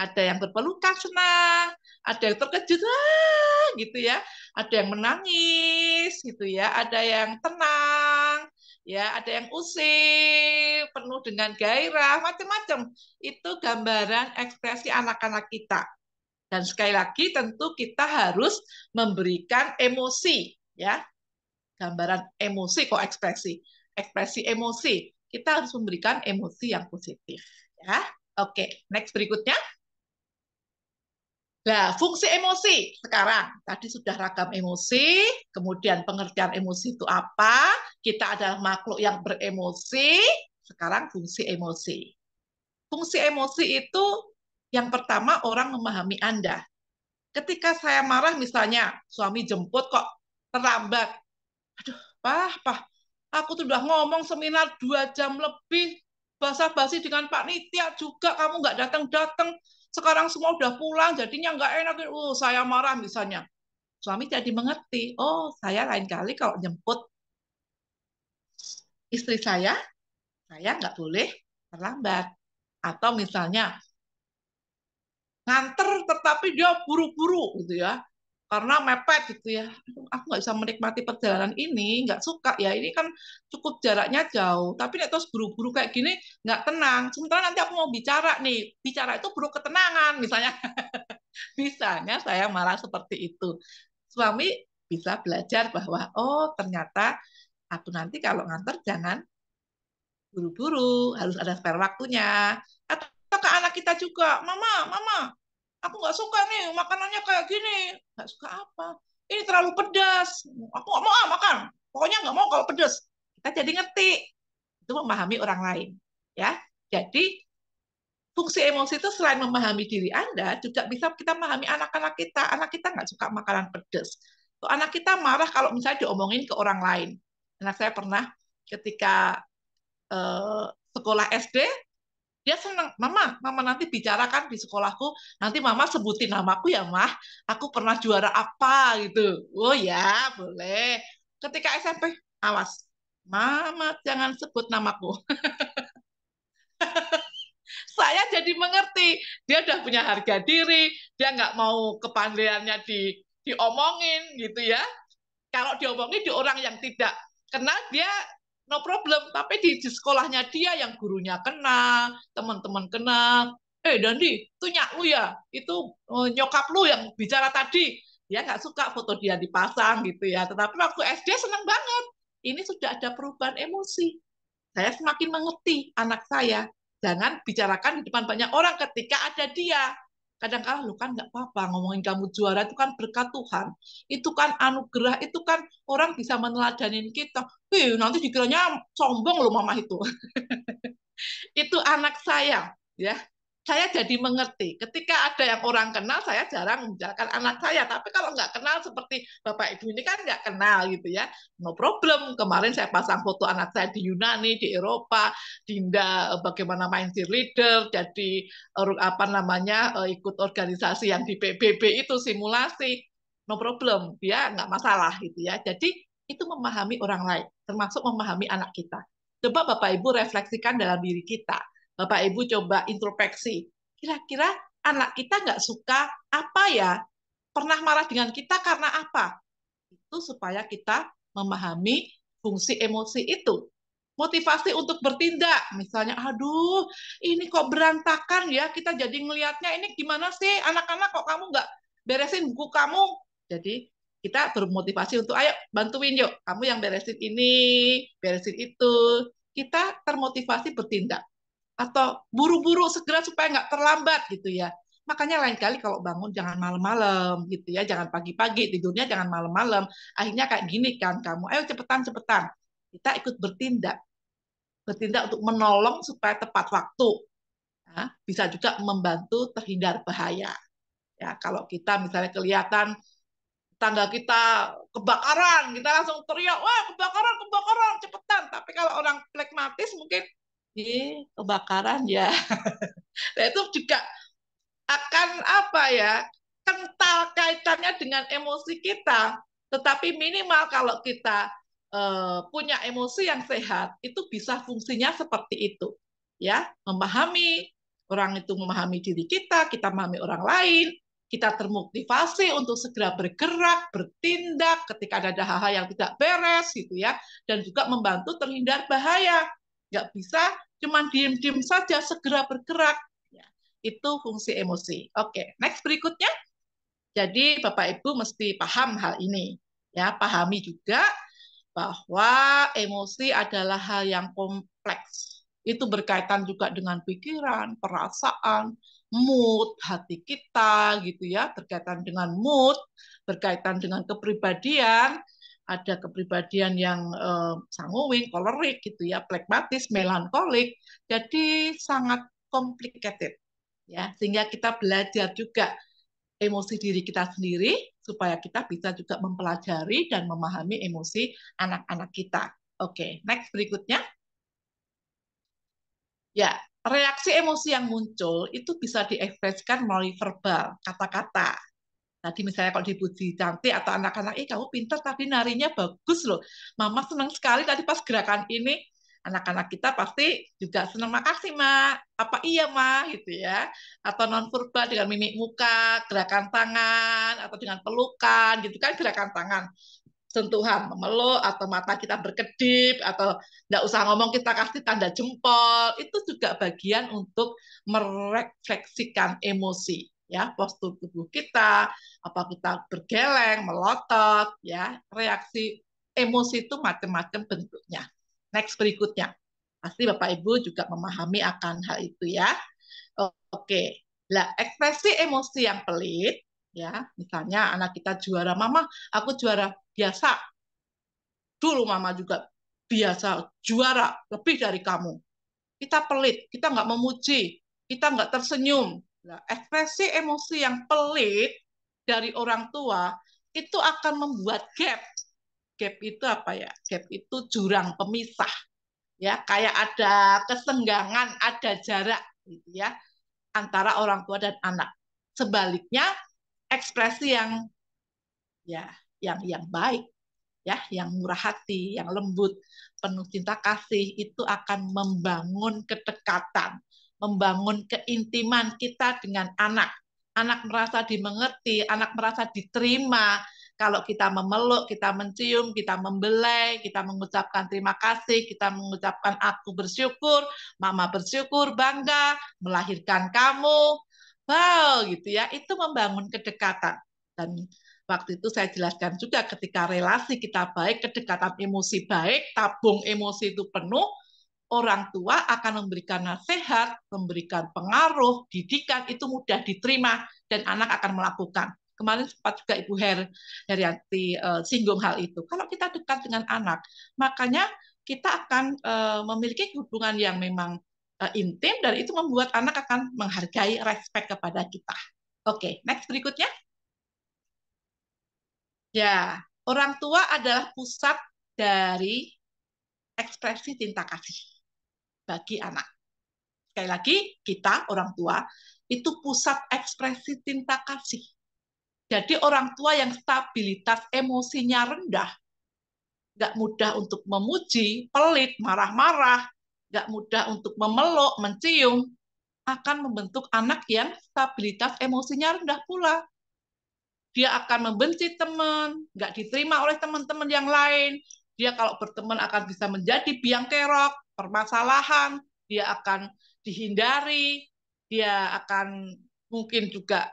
Ada yang berpelukan senang, ada yang terkejut, ah, gitu ya. Ada yang menangis, gitu ya. Ada yang tenang, ya. Ada yang usil, penuh dengan gairah, macam-macam. Itu gambaran ekspresi anak-anak kita dan sekali lagi tentu kita harus memberikan emosi ya. Gambaran emosi kok ekspresi. Ekspresi emosi. Kita harus memberikan emosi yang positif ya. Oke, next berikutnya. Nah, fungsi emosi sekarang. Tadi sudah ragam emosi, kemudian pengertian emosi itu apa, kita adalah makhluk yang beremosi, sekarang fungsi emosi. Fungsi emosi itu yang pertama, orang memahami Anda. Ketika saya marah misalnya, suami jemput kok terlambat. Aduh, pah, pah. Aku tuh udah ngomong seminar dua jam lebih, basa-basi dengan Pak Nitya juga, kamu nggak datang-datang. Sekarang semua udah pulang, jadinya nggak enak. Oh, saya marah misalnya. Suami jadi mengerti, oh saya lain kali kalau jemput istri saya, saya nggak boleh terlambat. Atau misalnya nganter tetapi dia buru-buru gitu ya karena mepet gitu ya aku nggak bisa menikmati perjalanan ini nggak suka ya ini kan cukup jaraknya jauh tapi nih terus buru-buru kayak gini nggak tenang sementara nanti aku mau bicara nih bicara itu perlu ketenangan misalnya misalnya saya malah seperti itu suami bisa belajar bahwa oh ternyata aku nanti kalau nganter jangan buru-buru harus ada spare waktunya atau ke anak kita juga mama mama aku nggak suka nih makanannya kayak gini nggak suka apa ini terlalu pedas aku nggak mau ah, makan pokoknya nggak mau kalau pedas kita jadi ngerti itu memahami orang lain ya jadi fungsi emosi itu selain memahami diri anda juga bisa kita memahami anak-anak kita anak kita nggak suka makanan pedas anak kita marah kalau misalnya diomongin ke orang lain anak saya pernah ketika eh, sekolah SD dia senang mama mama nanti bicarakan di sekolahku nanti mama sebutin namaku ya mah aku pernah juara apa gitu oh ya boleh ketika SMP awas mama jangan sebut namaku saya jadi mengerti dia udah punya harga diri dia nggak mau kepandaiannya di diomongin gitu ya kalau diomongin di orang yang tidak kenal dia no problem. Tapi di, di sekolahnya dia yang gurunya kena, teman-teman kena. Eh Dandi, itu nyak lu ya, itu eh, nyokap lu yang bicara tadi. Dia ya, nggak suka foto dia dipasang gitu ya. Tetapi waktu SD senang banget. Ini sudah ada perubahan emosi. Saya semakin mengerti anak saya. Jangan bicarakan di depan banyak orang ketika ada dia kadang kadang ah, lu kan nggak apa-apa ngomongin kamu juara itu kan berkat Tuhan itu kan anugerah itu kan orang bisa meneladani kita wih nanti dikiranya sombong loh mama itu itu anak saya ya saya jadi mengerti. Ketika ada yang orang kenal, saya jarang membicarakan anak saya. Tapi kalau nggak kenal seperti Bapak Ibu ini kan nggak kenal gitu ya. No problem. Kemarin saya pasang foto anak saya di Yunani, di Eropa, Dinda eh, bagaimana main cheerleader, jadi eh, apa namanya eh, ikut organisasi yang di PBB itu simulasi. No problem. Dia nggak masalah gitu ya. Jadi itu memahami orang lain, termasuk memahami anak kita. Coba Bapak Ibu refleksikan dalam diri kita Bapak Ibu coba introspeksi. Kira-kira anak kita nggak suka apa ya? Pernah marah dengan kita karena apa? Itu supaya kita memahami fungsi emosi itu. Motivasi untuk bertindak, misalnya, aduh, ini kok berantakan ya, kita jadi ngelihatnya ini gimana sih, anak-anak kok kamu nggak beresin buku kamu. Jadi kita termotivasi untuk, ayo bantuin yuk, kamu yang beresin ini, beresin itu. Kita termotivasi bertindak atau buru-buru segera supaya nggak terlambat gitu ya. Makanya lain kali kalau bangun jangan malam-malam gitu ya, jangan pagi-pagi, tidurnya jangan malam-malam. Akhirnya kayak gini kan kamu, ayo cepetan cepetan. Kita ikut bertindak, bertindak untuk menolong supaya tepat waktu. Nah, bisa juga membantu terhindar bahaya. Ya, kalau kita misalnya kelihatan tangga kita kebakaran, kita langsung teriak, wah kebakaran, kebakaran, cepetan. Tapi kalau orang flekmatis mungkin di kebakaran ya. nah itu juga akan apa ya kental kaitannya dengan emosi kita. Tetapi minimal kalau kita uh, punya emosi yang sehat itu bisa fungsinya seperti itu ya memahami orang itu memahami diri kita kita memahami orang lain kita termotivasi untuk segera bergerak bertindak ketika ada hal-hal yang tidak beres gitu ya dan juga membantu terhindar bahaya nggak bisa cuman diem-diem saja segera bergerak ya, itu fungsi emosi oke okay. next berikutnya jadi bapak ibu mesti paham hal ini ya pahami juga bahwa emosi adalah hal yang kompleks itu berkaitan juga dengan pikiran perasaan mood hati kita gitu ya berkaitan dengan mood berkaitan dengan kepribadian ada kepribadian yang eh, sanguin, kolerik gitu ya, plekmatis, melankolik. Jadi sangat complicated ya, sehingga kita belajar juga emosi diri kita sendiri supaya kita bisa juga mempelajari dan memahami emosi anak-anak kita. Oke, okay, next berikutnya. Ya, reaksi emosi yang muncul itu bisa diekspresikan melalui verbal, kata-kata Tadi misalnya kalau dipuji cantik atau anak-anak, eh kamu pintar tadi narinya bagus loh. Mama senang sekali tadi pas gerakan ini. Anak-anak kita pasti juga senang, makasih ma, apa iya ma, gitu ya. Atau non verbal dengan mimik muka, gerakan tangan, atau dengan pelukan, gitu kan gerakan tangan sentuhan memeluk atau mata kita berkedip atau tidak usah ngomong kita kasih tanda jempol itu juga bagian untuk merefleksikan emosi ya postur tubuh kita apa kita bergeleng, melotot, ya reaksi emosi itu macam-macam bentuknya. Next berikutnya, pasti Bapak Ibu juga memahami akan hal itu ya. Oke, lah ekspresi emosi yang pelit, ya misalnya anak kita juara, mama aku juara biasa. Dulu mama juga biasa juara lebih dari kamu. Kita pelit, kita nggak memuji, kita nggak tersenyum. Nah, ekspresi emosi yang pelit dari orang tua itu akan membuat gap. Gap itu apa ya? Gap itu jurang pemisah. Ya, kayak ada kesenggangan, ada jarak gitu ya antara orang tua dan anak. Sebaliknya ekspresi yang ya yang yang baik ya yang murah hati, yang lembut, penuh cinta kasih itu akan membangun kedekatan, membangun keintiman kita dengan anak anak merasa dimengerti, anak merasa diterima. Kalau kita memeluk, kita mencium, kita membelai, kita mengucapkan terima kasih, kita mengucapkan aku bersyukur, mama bersyukur, bangga melahirkan kamu. Wow, gitu ya. Itu membangun kedekatan. Dan waktu itu saya jelaskan juga ketika relasi kita baik, kedekatan emosi baik, tabung emosi itu penuh, orang tua akan memberikan nasihat, memberikan pengaruh, didikan itu mudah diterima dan anak akan melakukan. Kemarin sempat juga Ibu Her Herianti uh, singgung hal itu. Kalau kita dekat dengan anak, makanya kita akan uh, memiliki hubungan yang memang uh, intim dan itu membuat anak akan menghargai respect kepada kita. Oke, okay, next berikutnya. Ya, orang tua adalah pusat dari ekspresi cinta kasih bagi anak. Sekali lagi, kita orang tua itu pusat ekspresi cinta kasih. Jadi orang tua yang stabilitas emosinya rendah, nggak mudah untuk memuji, pelit, marah-marah, nggak mudah untuk memeluk, mencium, akan membentuk anak yang stabilitas emosinya rendah pula. Dia akan membenci teman, nggak diterima oleh teman-teman yang lain. Dia kalau berteman akan bisa menjadi biang kerok, permasalahan, dia akan dihindari, dia akan mungkin juga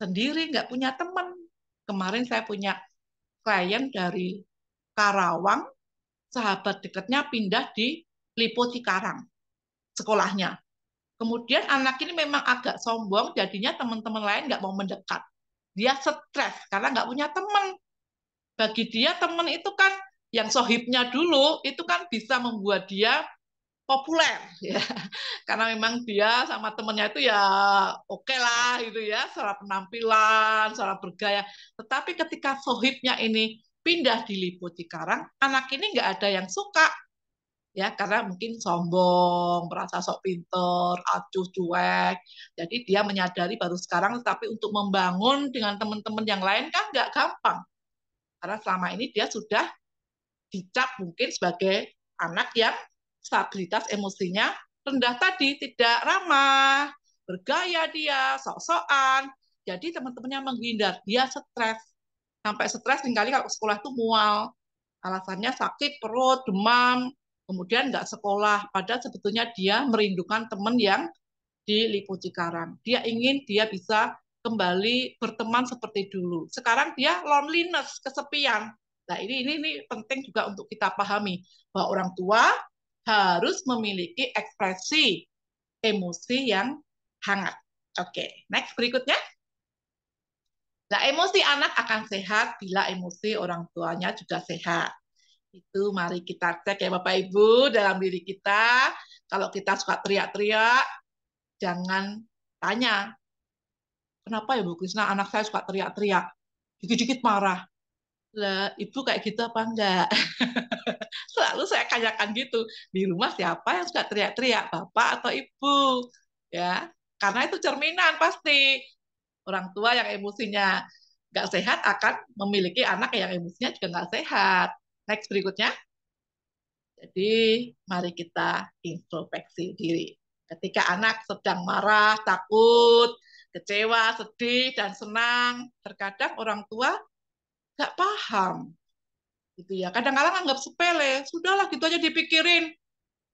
sendiri, nggak punya teman. Kemarin saya punya klien dari Karawang, sahabat dekatnya pindah di Lipo Cikarang, sekolahnya. Kemudian anak ini memang agak sombong, jadinya teman-teman lain nggak mau mendekat. Dia stres karena nggak punya teman. Bagi dia teman itu kan yang sohibnya dulu itu kan bisa membuat dia populer ya karena memang dia sama temennya itu ya oke okay lah gitu ya secara penampilan secara bergaya tetapi ketika sohibnya ini pindah di Liputi Karang anak ini nggak ada yang suka ya karena mungkin sombong merasa sok pinter acuh cuek jadi dia menyadari baru sekarang tetapi untuk membangun dengan teman-teman yang lain kan nggak gampang karena selama ini dia sudah dicap mungkin sebagai anak yang stabilitas emosinya rendah tadi, tidak ramah, bergaya dia, sok-sokan. Jadi teman-temannya menghindar, dia stres. Sampai stres tinggal kalau sekolah tuh mual. Alasannya sakit perut, demam, kemudian nggak sekolah. Padahal sebetulnya dia merindukan teman yang di Lipo Cikarang Dia ingin dia bisa kembali berteman seperti dulu. Sekarang dia loneliness, kesepian. Nah, ini, ini ini penting juga untuk kita pahami bahwa orang tua harus memiliki ekspresi emosi yang hangat. Oke, okay. next berikutnya. Nah, emosi anak akan sehat bila emosi orang tuanya juga sehat. Itu mari kita cek ya Bapak Ibu dalam diri kita. Kalau kita suka teriak-teriak, jangan tanya, kenapa ya Bu Krisna anak saya suka teriak-teriak, dikit-dikit marah lah ibu kayak gitu apa enggak selalu saya kanyakan gitu di rumah siapa yang suka teriak-teriak bapak atau ibu ya karena itu cerminan pasti orang tua yang emosinya nggak sehat akan memiliki anak yang emosinya juga nggak sehat next berikutnya jadi mari kita introspeksi diri ketika anak sedang marah takut kecewa sedih dan senang terkadang orang tua nggak paham gitu ya kadang-kadang anggap sepele sudahlah gitu aja dipikirin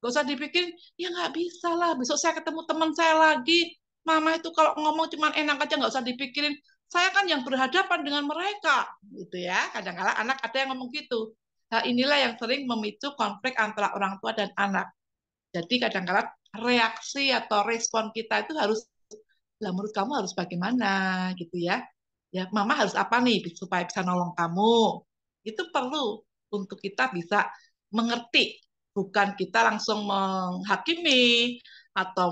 gak usah dipikirin ya nggak bisa lah besok saya ketemu teman saya lagi mama itu kalau ngomong cuman enak aja nggak usah dipikirin saya kan yang berhadapan dengan mereka gitu ya kadang-kala anak ada yang ngomong gitu nah, inilah yang sering memicu konflik antara orang tua dan anak jadi kadang-kala reaksi atau respon kita itu harus lah menurut kamu harus bagaimana gitu ya ya mama harus apa nih supaya bisa nolong kamu itu perlu untuk kita bisa mengerti bukan kita langsung menghakimi atau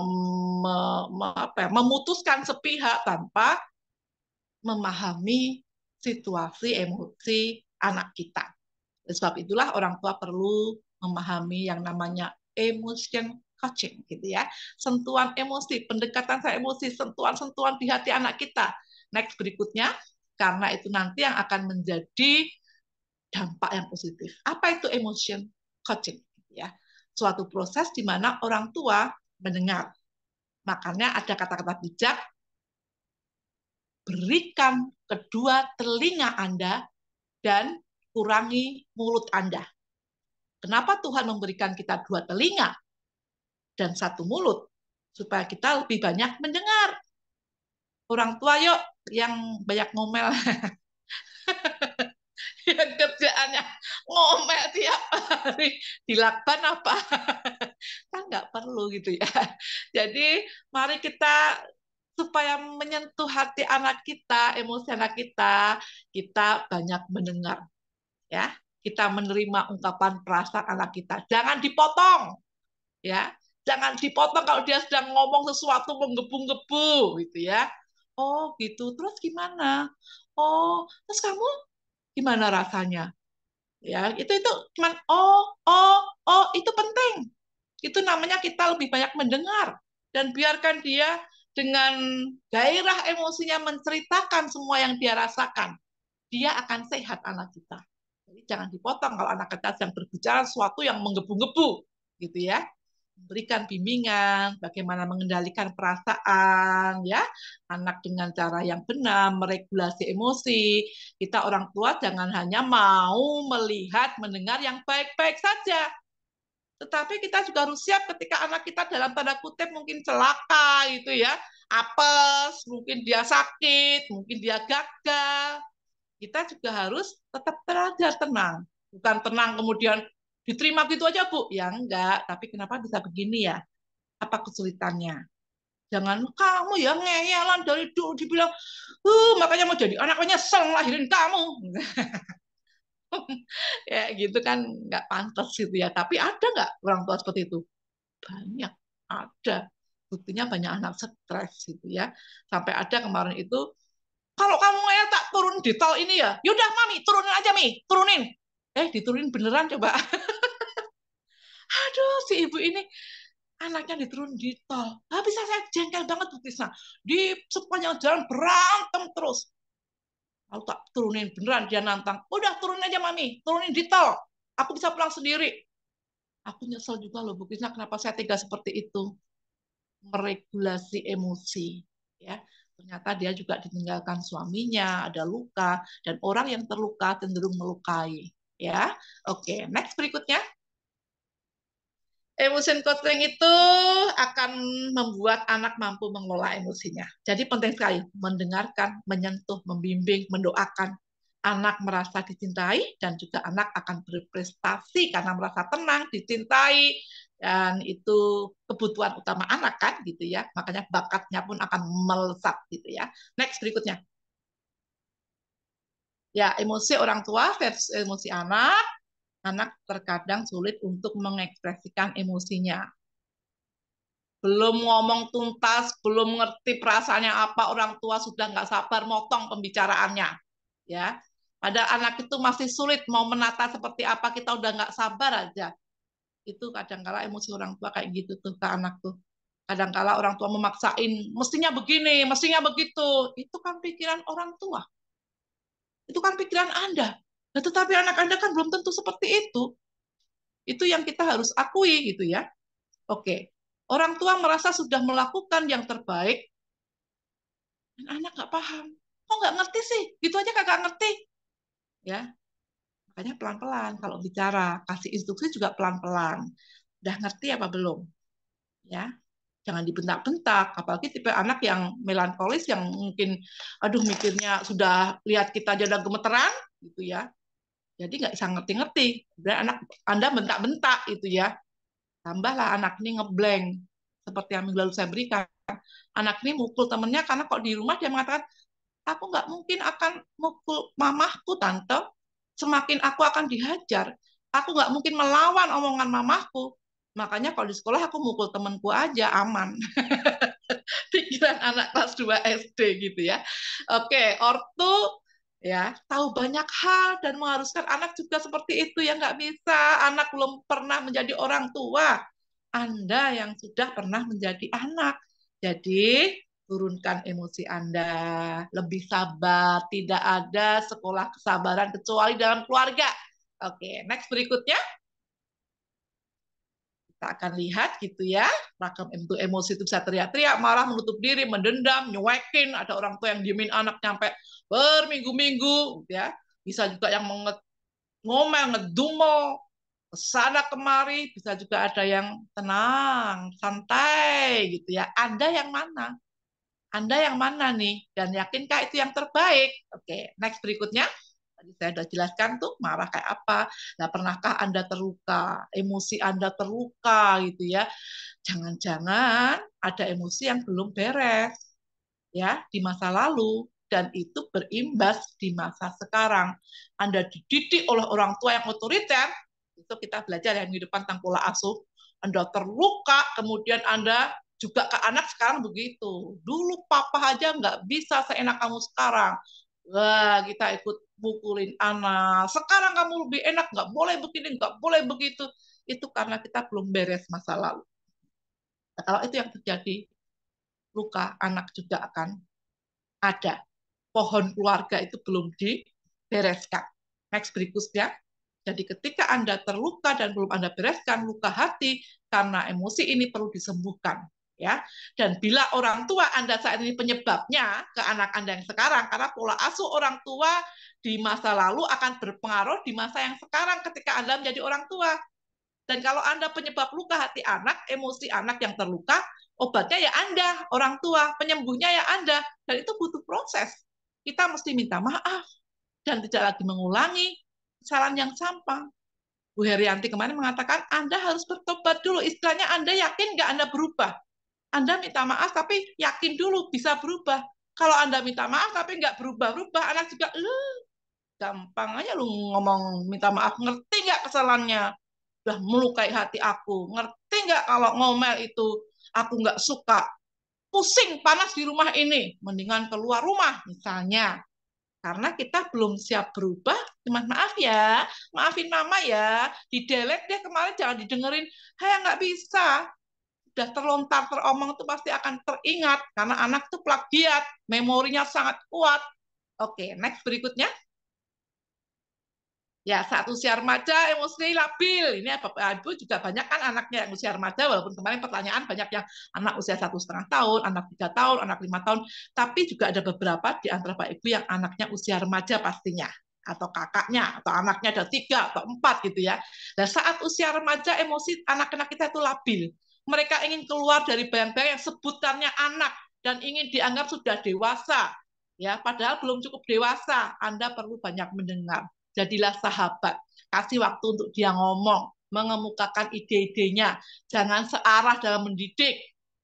me, me, apa ya, memutuskan sepihak tanpa memahami situasi emosi anak kita. Sebab itulah orang tua perlu memahami yang namanya emotion coaching gitu ya. Sentuhan emosi, pendekatan saya emosi, sentuhan-sentuhan di hati anak kita next berikutnya karena itu nanti yang akan menjadi dampak yang positif. Apa itu emotion coaching? Ya, suatu proses di mana orang tua mendengar. Makanya ada kata-kata bijak. Berikan kedua telinga Anda dan kurangi mulut Anda. Kenapa Tuhan memberikan kita dua telinga dan satu mulut? Supaya kita lebih banyak mendengar orang tua yuk yang banyak ngomel yang kerjaannya ngomel tiap hari dilakukan apa kan nggak perlu gitu ya jadi mari kita supaya menyentuh hati anak kita emosi anak kita kita banyak mendengar ya kita menerima ungkapan perasaan anak kita jangan dipotong ya jangan dipotong kalau dia sedang ngomong sesuatu menggebu-gebu gitu ya oh gitu terus gimana oh terus kamu gimana rasanya ya itu itu cuman oh oh oh itu penting itu namanya kita lebih banyak mendengar dan biarkan dia dengan gairah emosinya menceritakan semua yang dia rasakan dia akan sehat anak kita jadi jangan dipotong kalau anak kita yang berbicara sesuatu yang menggebu-gebu gitu ya berikan bimbingan, bagaimana mengendalikan perasaan, ya, anak dengan cara yang benar, meregulasi emosi. Kita orang tua jangan hanya mau melihat, mendengar yang baik-baik saja, tetapi kita juga harus siap ketika anak kita dalam tanda kutip mungkin celaka itu ya, apes, mungkin dia sakit, mungkin dia gagal. Kita juga harus tetap terada tenang, bukan tenang kemudian Diterima gitu aja, Bu? Ya enggak, tapi kenapa bisa begini ya? Apa kesulitannya? Jangan kamu ya ngeyelan dari dulu dibilang, uh, makanya mau jadi anaknya nyesel lahirin kamu. ya gitu kan nggak pantas gitu ya. Tapi ada nggak orang tua seperti itu? Banyak, ada. Buktinya banyak anak stres gitu ya. Sampai ada kemarin itu, kalau kamu ngeyel tak turun di tol ini ya, yaudah mami turunin aja mi, turunin eh diturunin beneran coba aduh si ibu ini anaknya diturun di tol habis saya jengkel banget Bu Krisna di sepanjang jalan berantem terus aku tak turunin beneran dia nantang udah turunin aja mami turunin di tol aku bisa pulang sendiri aku nyesel juga loh Bu Krisna kenapa saya tega seperti itu meregulasi emosi ya ternyata dia juga ditinggalkan suaminya ada luka dan orang yang terluka cenderung melukai ya. Oke, okay, next berikutnya. Emotion coaching itu akan membuat anak mampu mengelola emosinya. Jadi penting sekali mendengarkan, menyentuh, membimbing, mendoakan. Anak merasa dicintai dan juga anak akan berprestasi karena merasa tenang, dicintai, dan itu kebutuhan utama anak kan gitu ya. Makanya bakatnya pun akan melesat gitu ya. Next berikutnya ya emosi orang tua versus emosi anak anak terkadang sulit untuk mengekspresikan emosinya belum ngomong tuntas belum ngerti perasaannya apa orang tua sudah nggak sabar motong pembicaraannya ya pada anak itu masih sulit mau menata seperti apa kita udah nggak sabar aja itu kadangkala emosi orang tua kayak gitu tuh ke anak tuh kadangkala orang tua memaksain mestinya begini mestinya begitu itu kan pikiran orang tua itu kan pikiran Anda. Nah, tetapi anak Anda kan belum tentu seperti itu. Itu yang kita harus akui gitu ya. Oke. Orang tua merasa sudah melakukan yang terbaik, dan anak nggak paham. Kok oh, nggak ngerti sih? Gitu aja kagak ngerti. Ya, makanya pelan-pelan kalau bicara kasih instruksi juga pelan-pelan. Udah ngerti apa belum? Ya, jangan dibentak-bentak apalagi tipe anak yang melankolis yang mungkin aduh mikirnya sudah lihat kita jadi gemeteran gitu ya jadi nggak bisa ngerti-ngerti dan anak anda bentak-bentak itu ya tambahlah anak ini ngeblank seperti yang minggu lalu saya berikan anak ini mukul temennya karena kok di rumah dia mengatakan aku nggak mungkin akan mukul mamahku tante semakin aku akan dihajar aku nggak mungkin melawan omongan mamahku Makanya kalau di sekolah aku mukul temanku aja aman. Pikiran anak kelas 2 SD gitu ya. Oke, ortu ya tahu banyak hal dan mengharuskan anak juga seperti itu ya nggak bisa anak belum pernah menjadi orang tua anda yang sudah pernah menjadi anak jadi turunkan emosi anda lebih sabar tidak ada sekolah kesabaran kecuali dalam keluarga oke next berikutnya kita akan lihat gitu ya, ragam itu emosi itu bisa teriak-teriak, marah, menutup diri, mendendam, nyuekin, ada orang tua yang diemin anak sampai berminggu-minggu, ya. Bisa juga yang ngomel, ngedumo, kesana kemari, bisa juga ada yang tenang, santai gitu ya. Anda yang mana? Anda yang mana nih? Dan yakinkah itu yang terbaik? Oke, next berikutnya tadi saya sudah jelaskan tuh marah kayak apa. Nah, pernahkah Anda terluka? Emosi Anda terluka gitu ya. Jangan-jangan ada emosi yang belum beres ya di masa lalu dan itu berimbas di masa sekarang. Anda dididik oleh orang tua yang otoriter, itu kita belajar yang depan tentang pola asuh. Anda terluka, kemudian Anda juga ke anak sekarang begitu. Dulu papa aja nggak bisa seenak kamu sekarang. Wah, kita ikut mukulin anak. Sekarang kamu lebih enak, nggak boleh begini, nggak boleh begitu. Itu karena kita belum beres masa lalu. Nah, kalau itu yang terjadi, luka anak juga akan ada. Pohon keluarga itu belum dibereskan. Next berikutnya. Jadi ketika Anda terluka dan belum Anda bereskan luka hati, karena emosi ini perlu disembuhkan ya. Dan bila orang tua Anda saat ini penyebabnya ke anak Anda yang sekarang karena pola asuh orang tua di masa lalu akan berpengaruh di masa yang sekarang ketika Anda menjadi orang tua. Dan kalau Anda penyebab luka hati anak, emosi anak yang terluka, obatnya ya Anda, orang tua, penyembuhnya ya Anda. Dan itu butuh proses. Kita mesti minta maaf dan tidak lagi mengulangi kesalahan yang sama. Bu Herianti kemarin mengatakan, Anda harus bertobat dulu. Istilahnya Anda yakin nggak Anda berubah? Anda minta maaf tapi yakin dulu bisa berubah. Kalau Anda minta maaf tapi nggak berubah-berubah, anak juga, eh, gampang aja lu ngomong minta maaf. Ngerti nggak kesalahannya? Udah melukai hati aku. Ngerti nggak kalau ngomel itu aku nggak suka. Pusing panas di rumah ini. Mendingan keluar rumah misalnya. Karena kita belum siap berubah, cuma maaf ya, maafin mama ya, didelek deh kemarin jangan didengerin, hei nggak bisa, sudah terlontar teromong itu pasti akan teringat karena anak itu plagiat, memorinya sangat kuat. Oke, next berikutnya. Ya, saat usia remaja emosi labil. Ini Bapak Ibu juga banyak kan anaknya yang usia remaja, walaupun kemarin pertanyaan banyak yang anak usia satu setengah tahun, anak tiga tahun, anak lima tahun, tapi juga ada beberapa di antara Bapak Ibu yang anaknya usia remaja pastinya atau kakaknya atau anaknya ada tiga atau empat gitu ya. Dan saat usia remaja emosi anak-anak kita itu labil mereka ingin keluar dari bayang-bayang yang sebutannya anak dan ingin dianggap sudah dewasa. Ya, padahal belum cukup dewasa. Anda perlu banyak mendengar. Jadilah sahabat. Kasih waktu untuk dia ngomong, mengemukakan ide-idenya. Jangan searah dalam mendidik.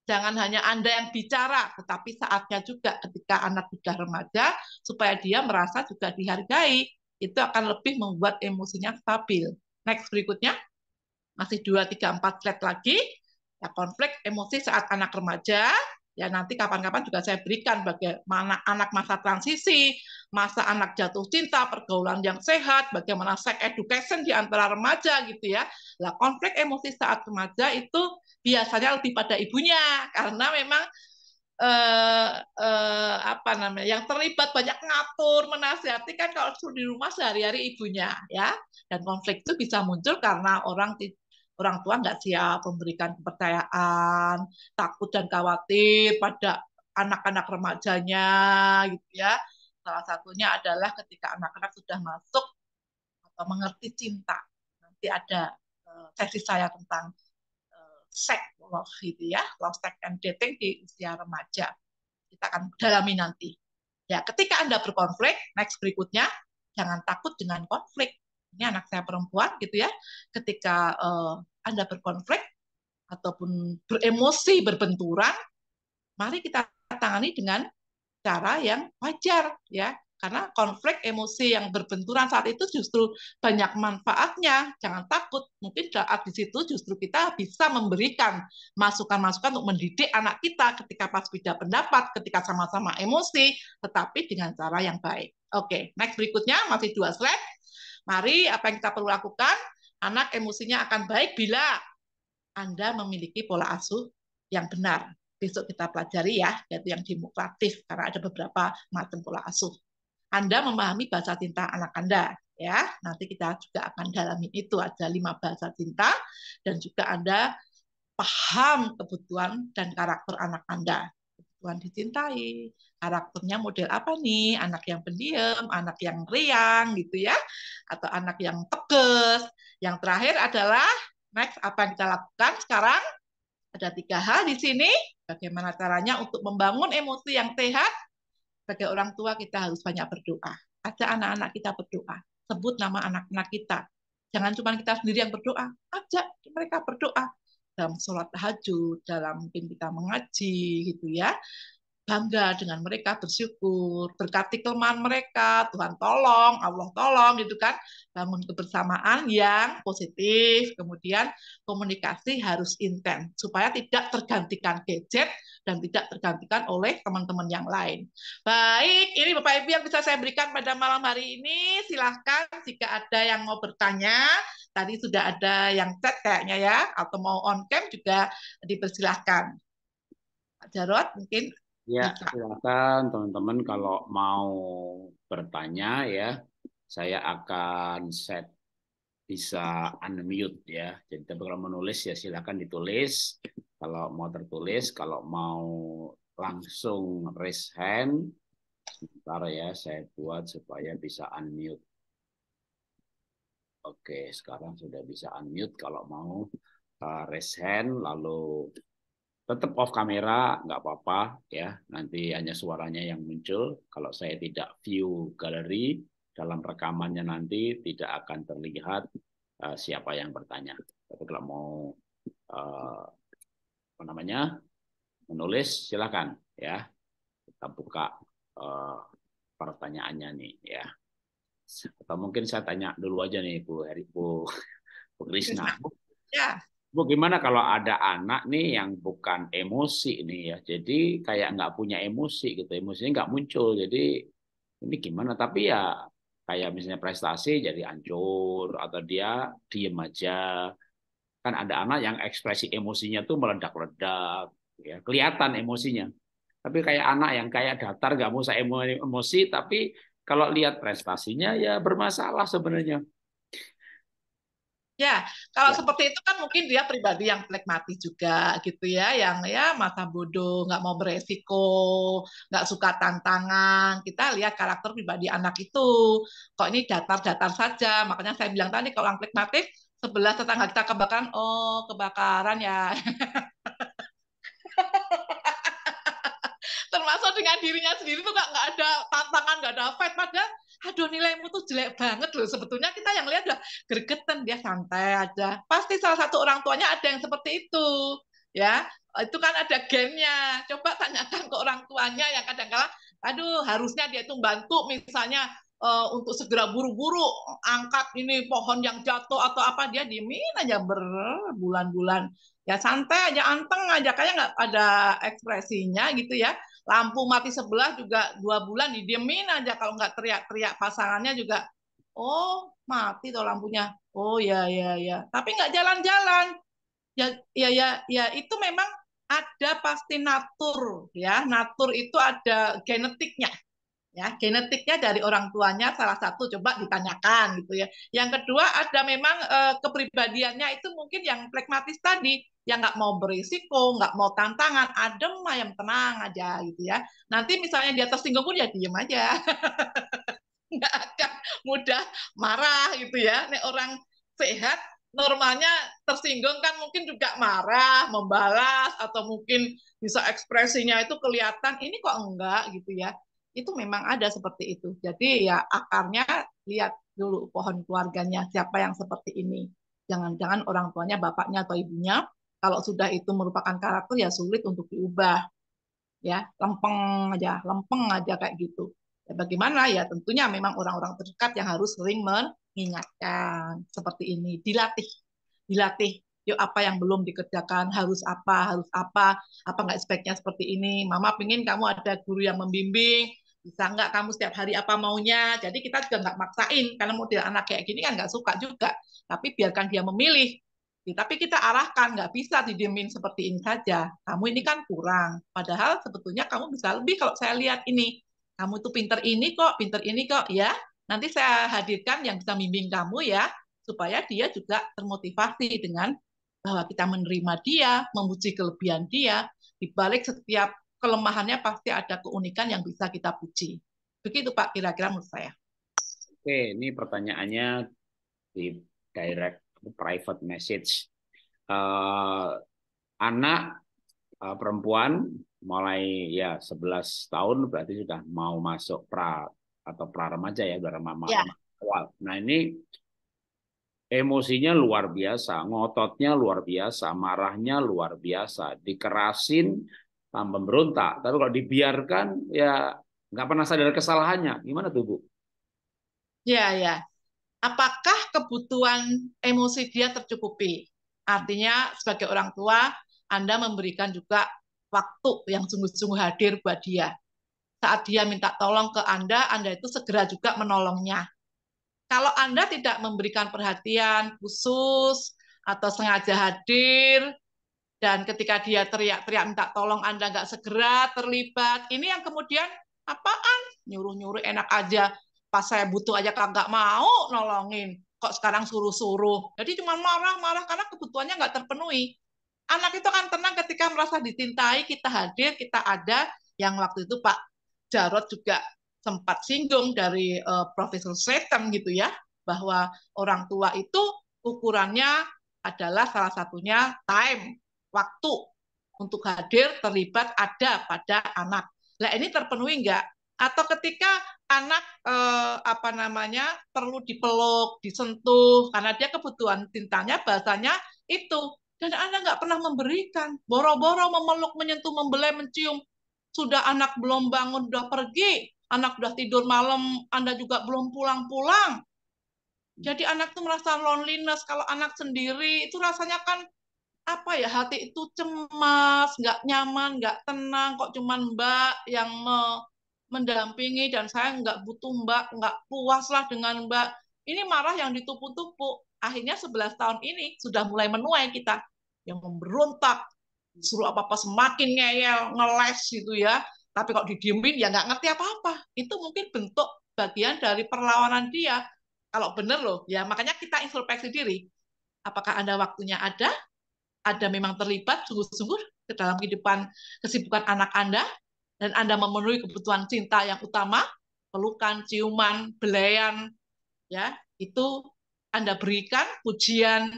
Jangan hanya Anda yang bicara, tetapi saatnya juga ketika anak sudah remaja, supaya dia merasa juga dihargai. Itu akan lebih membuat emosinya stabil. Next berikutnya. Masih 2, 3, 4 slide lagi. Ya, konflik emosi saat anak remaja, ya nanti kapan-kapan juga saya berikan bagaimana anak masa transisi, masa anak jatuh cinta, pergaulan yang sehat, bagaimana sex education di antara remaja gitu ya. lah konflik emosi saat remaja itu biasanya lebih pada ibunya karena memang eh, eh, apa namanya yang terlibat banyak ngatur menasihati kan kalau di rumah sehari-hari ibunya ya dan konflik itu bisa muncul karena orang orang tua nggak siap memberikan kepercayaan, takut dan khawatir pada anak-anak remajanya gitu ya. Salah satunya adalah ketika anak-anak sudah masuk atau mengerti cinta. Nanti ada sesi eh, saya tentang eh, seks love gitu ya, love sex and dating di usia remaja. Kita akan dalami nanti. Ya, ketika Anda berkonflik, next berikutnya, jangan takut dengan konflik ini anak saya perempuan gitu ya ketika uh, eh, anda berkonflik ataupun beremosi berbenturan mari kita tangani dengan cara yang wajar ya karena konflik emosi yang berbenturan saat itu justru banyak manfaatnya. Jangan takut, mungkin saat di situ justru kita bisa memberikan masukan-masukan untuk mendidik anak kita ketika pas beda pendapat, ketika sama-sama emosi, tetapi dengan cara yang baik. Oke, okay, next berikutnya masih dua slide. Mari apa yang kita perlu lakukan, anak emosinya akan baik bila Anda memiliki pola asuh yang benar. Besok kita pelajari ya, yaitu yang demokratif karena ada beberapa macam pola asuh. Anda memahami bahasa cinta anak Anda ya. Nanti kita juga akan dalami itu ada lima bahasa cinta dan juga Anda paham kebutuhan dan karakter anak Anda. Tuhan dicintai. Karakternya model apa nih? Anak yang pendiam, anak yang riang gitu ya, atau anak yang tegas. Yang terakhir adalah next apa yang kita lakukan sekarang? Ada tiga hal di sini. Bagaimana caranya untuk membangun emosi yang sehat? Sebagai orang tua kita harus banyak berdoa. Ada anak-anak kita berdoa. Sebut nama anak-anak kita. Jangan cuma kita sendiri yang berdoa. Ajak mereka berdoa dalam sholat tahajud, dalam mungkin kita mengaji gitu ya. Bangga dengan mereka, bersyukur, berkati kelemahan mereka, Tuhan tolong, Allah tolong gitu kan. Bangun kebersamaan yang positif, kemudian komunikasi harus intens supaya tidak tergantikan gadget, dan tidak tergantikan oleh teman-teman yang lain. Baik, ini Bapak Ibu yang bisa saya berikan pada malam hari ini. Silahkan jika ada yang mau bertanya, tadi sudah ada yang chat kayaknya ya, atau mau on cam juga dipersilahkan. Pak Jarot mungkin
Ya, silakan teman-teman kalau mau bertanya ya, saya akan set bisa unmute ya. Jadi tapi kalau menulis ya silakan ditulis. Kalau mau tertulis, kalau mau langsung raise hand, sebentar ya saya buat supaya bisa unmute. Oke, sekarang sudah bisa unmute kalau mau uh, raise hand, lalu tetap off kamera, nggak apa-apa ya. Nanti hanya suaranya yang muncul. Kalau saya tidak view galeri, dalam rekamannya nanti tidak akan terlihat uh, siapa yang bertanya. Tapi kalau mau uh, apa namanya menulis silakan ya kita buka uh, pertanyaannya nih ya atau mungkin saya tanya dulu aja nih Bu Heri Bu Bu Krisna ya Bu gimana kalau ada anak nih yang bukan emosi nih ya jadi kayak nggak punya emosi gitu emosinya nggak muncul jadi ini gimana tapi ya kayak misalnya prestasi jadi hancur atau dia diem aja kan ada anak yang ekspresi emosinya tuh meledak-ledak ya kelihatan emosinya tapi kayak anak yang kayak datar nggak mau saya emosi tapi kalau lihat prestasinya ya bermasalah sebenarnya
ya kalau ya. seperti itu kan mungkin dia pribadi yang pragmatis juga gitu ya yang ya mata bodoh nggak mau beresiko nggak suka tantangan kita lihat karakter pribadi anak itu kok ini datar-datar saja makanya saya bilang tadi kalau yang pragmatis sebelah tetangga kita kebakaran, oh kebakaran ya. Termasuk dengan dirinya sendiri tuh nggak nggak ada tantangan, nggak ada fight. Padahal, aduh nilaimu tuh jelek banget loh. Sebetulnya kita yang lihat udah gergetan dia santai aja. Pasti salah satu orang tuanya ada yang seperti itu, ya. Itu kan ada gamenya. Coba tanyakan ke orang tuanya yang kadang-kala, aduh harusnya dia tuh bantu misalnya uh, untuk segera buru-buru angkat ini pohon yang jatuh atau apa dia diemin aja berbulan-bulan ya santai aja anteng aja kayak nggak ada ekspresinya gitu ya lampu mati sebelah juga dua bulan didiemin aja kalau nggak teriak-teriak pasangannya juga oh mati tuh lampunya oh ya ya ya tapi nggak jalan-jalan ya ya ya ya itu memang ada pasti natur ya natur itu ada genetiknya ya genetiknya dari orang tuanya salah satu coba ditanyakan gitu ya yang kedua ada memang e, kepribadiannya itu mungkin yang pragmatis tadi yang nggak mau berisiko nggak mau tantangan adem ayam tenang aja gitu ya nanti misalnya di atas tersinggung pun ya diem aja nggak akan mudah marah gitu ya nih orang sehat normalnya tersinggung kan mungkin juga marah, membalas atau mungkin bisa ekspresinya itu kelihatan ini kok enggak gitu ya itu memang ada seperti itu. Jadi ya akarnya lihat dulu pohon keluarganya siapa yang seperti ini. Jangan-jangan orang tuanya, bapaknya atau ibunya. Kalau sudah itu merupakan karakter ya sulit untuk diubah. Ya, lempeng aja, lempeng aja kayak gitu. Ya, bagaimana ya tentunya memang orang-orang terdekat yang harus sering mengingatkan seperti ini, dilatih. Dilatih yuk apa yang belum dikerjakan harus apa harus apa apa nggak speknya seperti ini mama pingin kamu ada guru yang membimbing bisa nggak kamu setiap hari apa maunya jadi kita juga nggak maksain karena model anak kayak gini kan nggak suka juga tapi biarkan dia memilih ya, tapi kita arahkan nggak bisa didiemin seperti ini saja kamu ini kan kurang padahal sebetulnya kamu bisa lebih kalau saya lihat ini kamu tuh pinter ini kok pinter ini kok ya nanti saya hadirkan yang bisa bimbing kamu ya supaya dia juga termotivasi dengan bahwa eh, kita menerima dia memuji kelebihan dia dibalik setiap kelemahannya pasti ada keunikan yang bisa kita puji. Begitu Pak kira-kira menurut saya.
Oke, ini pertanyaannya di direct private message. Uh, anak uh, perempuan mulai ya 11 tahun berarti sudah mau masuk pra atau pra remaja ya, mama ya. awal. Nah, ini emosinya luar biasa, ngototnya luar biasa, marahnya luar biasa, dikerasin tanpa Tapi kalau dibiarkan, ya nggak pernah sadar kesalahannya. Gimana tuh, Bu?
Ya, ya. Apakah kebutuhan emosi dia tercukupi? Artinya sebagai orang tua, Anda memberikan juga waktu yang sungguh-sungguh hadir buat dia. Saat dia minta tolong ke Anda, Anda itu segera juga menolongnya. Kalau Anda tidak memberikan perhatian khusus atau sengaja hadir, dan ketika dia teriak-teriak minta tolong Anda nggak segera terlibat, ini yang kemudian apaan? Nyuruh-nyuruh enak aja, pas saya butuh aja kagak mau nolongin, kok sekarang suruh-suruh. Jadi cuma marah-marah karena kebutuhannya nggak terpenuhi. Anak itu kan tenang ketika merasa ditintai, kita hadir, kita ada. Yang waktu itu Pak Jarot juga sempat singgung dari uh, Profesor Setem gitu ya, bahwa orang tua itu ukurannya adalah salah satunya time waktu untuk hadir terlibat ada pada anak. Nah ini terpenuhi enggak? Atau ketika anak eh, apa namanya perlu dipeluk, disentuh karena dia kebutuhan tintanya bahasanya itu dan anak nggak pernah memberikan, boro-boro memeluk, menyentuh, membelai, mencium. Sudah anak belum bangun, sudah pergi, anak sudah tidur malam, Anda juga belum pulang-pulang. Jadi anak tuh merasa loneliness kalau anak sendiri itu rasanya kan apa ya hati itu cemas, nggak nyaman, nggak tenang, kok cuman Mbak yang me mendampingi dan saya nggak butuh Mbak, nggak puaslah dengan Mbak. Ini marah yang ditupu-tupu. Akhirnya 11 tahun ini sudah mulai menuai kita yang memberontak, suruh apa-apa semakin ngeyel, ngeles gitu ya. Tapi kalau didiemin ya nggak ngerti apa-apa. Itu mungkin bentuk bagian dari perlawanan dia. Kalau benar loh, ya makanya kita introspeksi diri. Apakah Anda waktunya ada? Anda memang terlibat sungguh-sungguh ke dalam kehidupan kesibukan anak Anda, dan Anda memenuhi kebutuhan cinta yang utama, pelukan, ciuman, belayan, ya itu Anda berikan, pujian,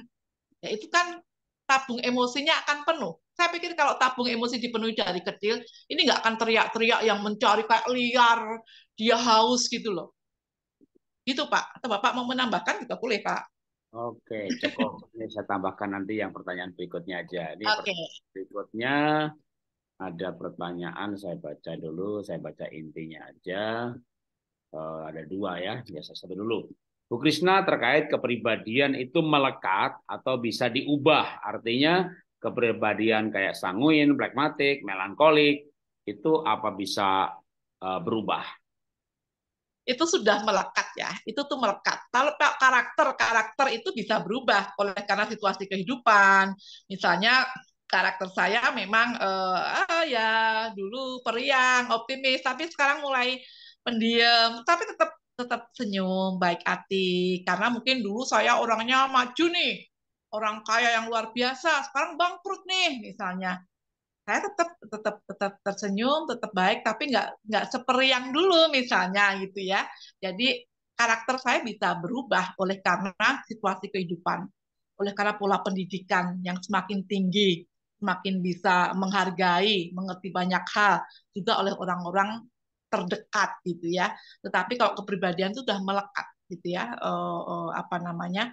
ya itu kan tabung emosinya akan penuh. Saya pikir kalau tabung emosi dipenuhi dari kecil, ini nggak akan teriak-teriak yang mencari kayak liar, dia haus gitu loh. Gitu Pak, atau Bapak mau menambahkan juga boleh Pak.
Oke, cukup. Ini saya tambahkan nanti yang pertanyaan berikutnya aja. Ini okay. berikutnya ada pertanyaan saya baca dulu, saya baca intinya aja. Uh, ada dua ya, biasa satu dulu. Bu Krisna terkait kepribadian itu melekat atau bisa diubah. Artinya kepribadian kayak sanguin, pragmatik, melankolik itu apa bisa uh, berubah?
itu sudah melekat ya itu tuh melekat kalau karakter karakter itu bisa berubah oleh karena situasi kehidupan misalnya karakter saya memang eh, ah, ya dulu periang optimis tapi sekarang mulai pendiam tapi tetap tetap senyum baik hati karena mungkin dulu saya orangnya maju nih orang kaya yang luar biasa sekarang bangkrut nih misalnya saya tetap tetap tetap tersenyum, tetap baik, tapi nggak nggak seperti yang dulu misalnya gitu ya. Jadi karakter saya bisa berubah oleh karena situasi kehidupan, oleh karena pola pendidikan yang semakin tinggi, semakin bisa menghargai, mengerti banyak hal juga oleh orang-orang terdekat gitu ya. Tetapi kalau kepribadian itu sudah melekat gitu ya, eh, eh, apa namanya?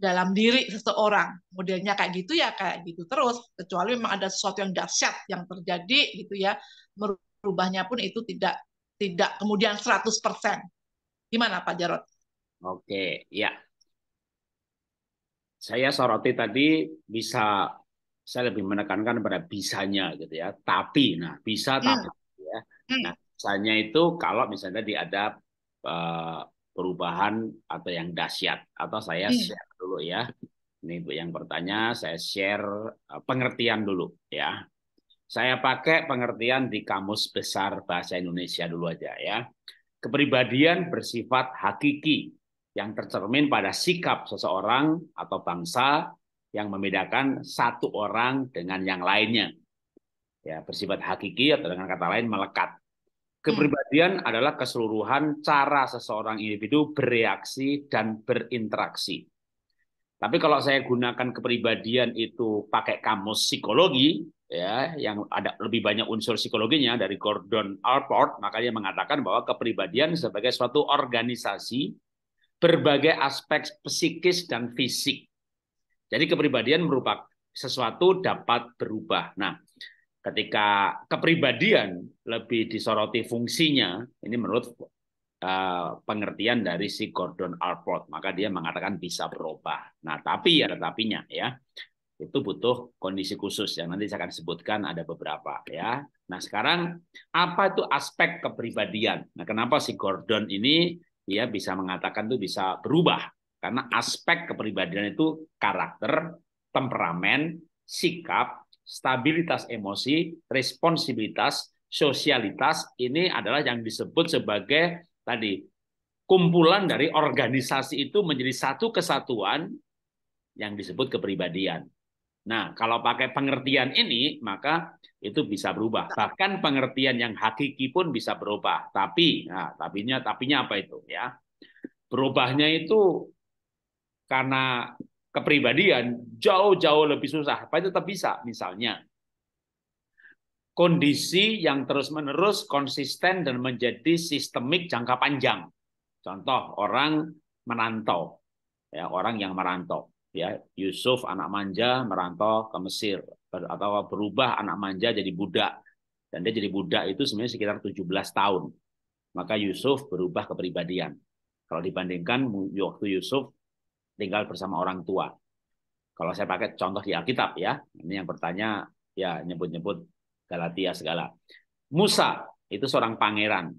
dalam diri seseorang. Modelnya kayak gitu ya kayak gitu terus, kecuali memang ada sesuatu yang dahsyat yang terjadi gitu ya. Merubahnya pun itu tidak tidak kemudian 100%. Gimana Pak Jarot?
Oke, ya. Saya soroti tadi bisa saya lebih menekankan pada bisanya gitu ya. Tapi nah, bisa hmm. tapi ya. Hmm. Nah, bisanya itu kalau misalnya di ada uh, eh, perubahan atau yang dahsyat atau saya iya. share dulu ya ini bu yang bertanya saya share eh, pengertian dulu ya saya pakai pengertian di kamus besar bahasa Indonesia dulu aja ya kepribadian bersifat hakiki yang tercermin pada sikap seseorang atau bangsa yang membedakan satu orang dengan yang lainnya ya bersifat hakiki atau dengan kata lain melekat Hmm. Kepribadian hmm. adalah keseluruhan cara seseorang individu bereaksi dan berinteraksi. Tapi kalau saya gunakan kepribadian itu pakai kamus psikologi, ya, yang ada lebih banyak unsur psikologinya dari Gordon Allport, makanya mengatakan bahwa kepribadian sebagai suatu organisasi berbagai aspek psikis dan fisik. Jadi kepribadian merupakan sesuatu dapat berubah. Nah, ketika kepribadian lebih disoroti fungsinya, ini menurut eh, pengertian dari si Gordon Alport, maka dia mengatakan bisa berubah. Nah, tapi ada tapinya ya. Itu butuh kondisi khusus yang nanti saya akan sebutkan ada beberapa ya. Nah, sekarang apa itu aspek kepribadian? Nah, kenapa si Gordon ini ya bisa mengatakan itu bisa berubah? Karena aspek kepribadian itu karakter, temperamen, sikap, stabilitas emosi, responsibilitas, sosialitas ini adalah yang disebut sebagai tadi kumpulan dari organisasi itu menjadi satu kesatuan yang disebut kepribadian. Nah, kalau pakai pengertian ini, maka itu bisa berubah. Bahkan pengertian yang hakiki pun bisa berubah. Tapi, nah, tapinya, tapinya apa itu? Ya, berubahnya itu karena kepribadian jauh-jauh lebih susah. Tapi tetap bisa, misalnya kondisi yang terus-menerus konsisten dan menjadi sistemik jangka panjang. Contoh orang merantau, ya orang yang merantau, ya Yusuf anak manja merantau ke Mesir atau berubah anak manja jadi budak dan dia jadi budak itu sebenarnya sekitar 17 tahun. Maka Yusuf berubah kepribadian. Kalau dibandingkan waktu Yusuf tinggal bersama orang tua. Kalau saya pakai contoh di Alkitab ya, ini yang bertanya ya nyebut-nyebut Galatia segala. Musa itu seorang pangeran.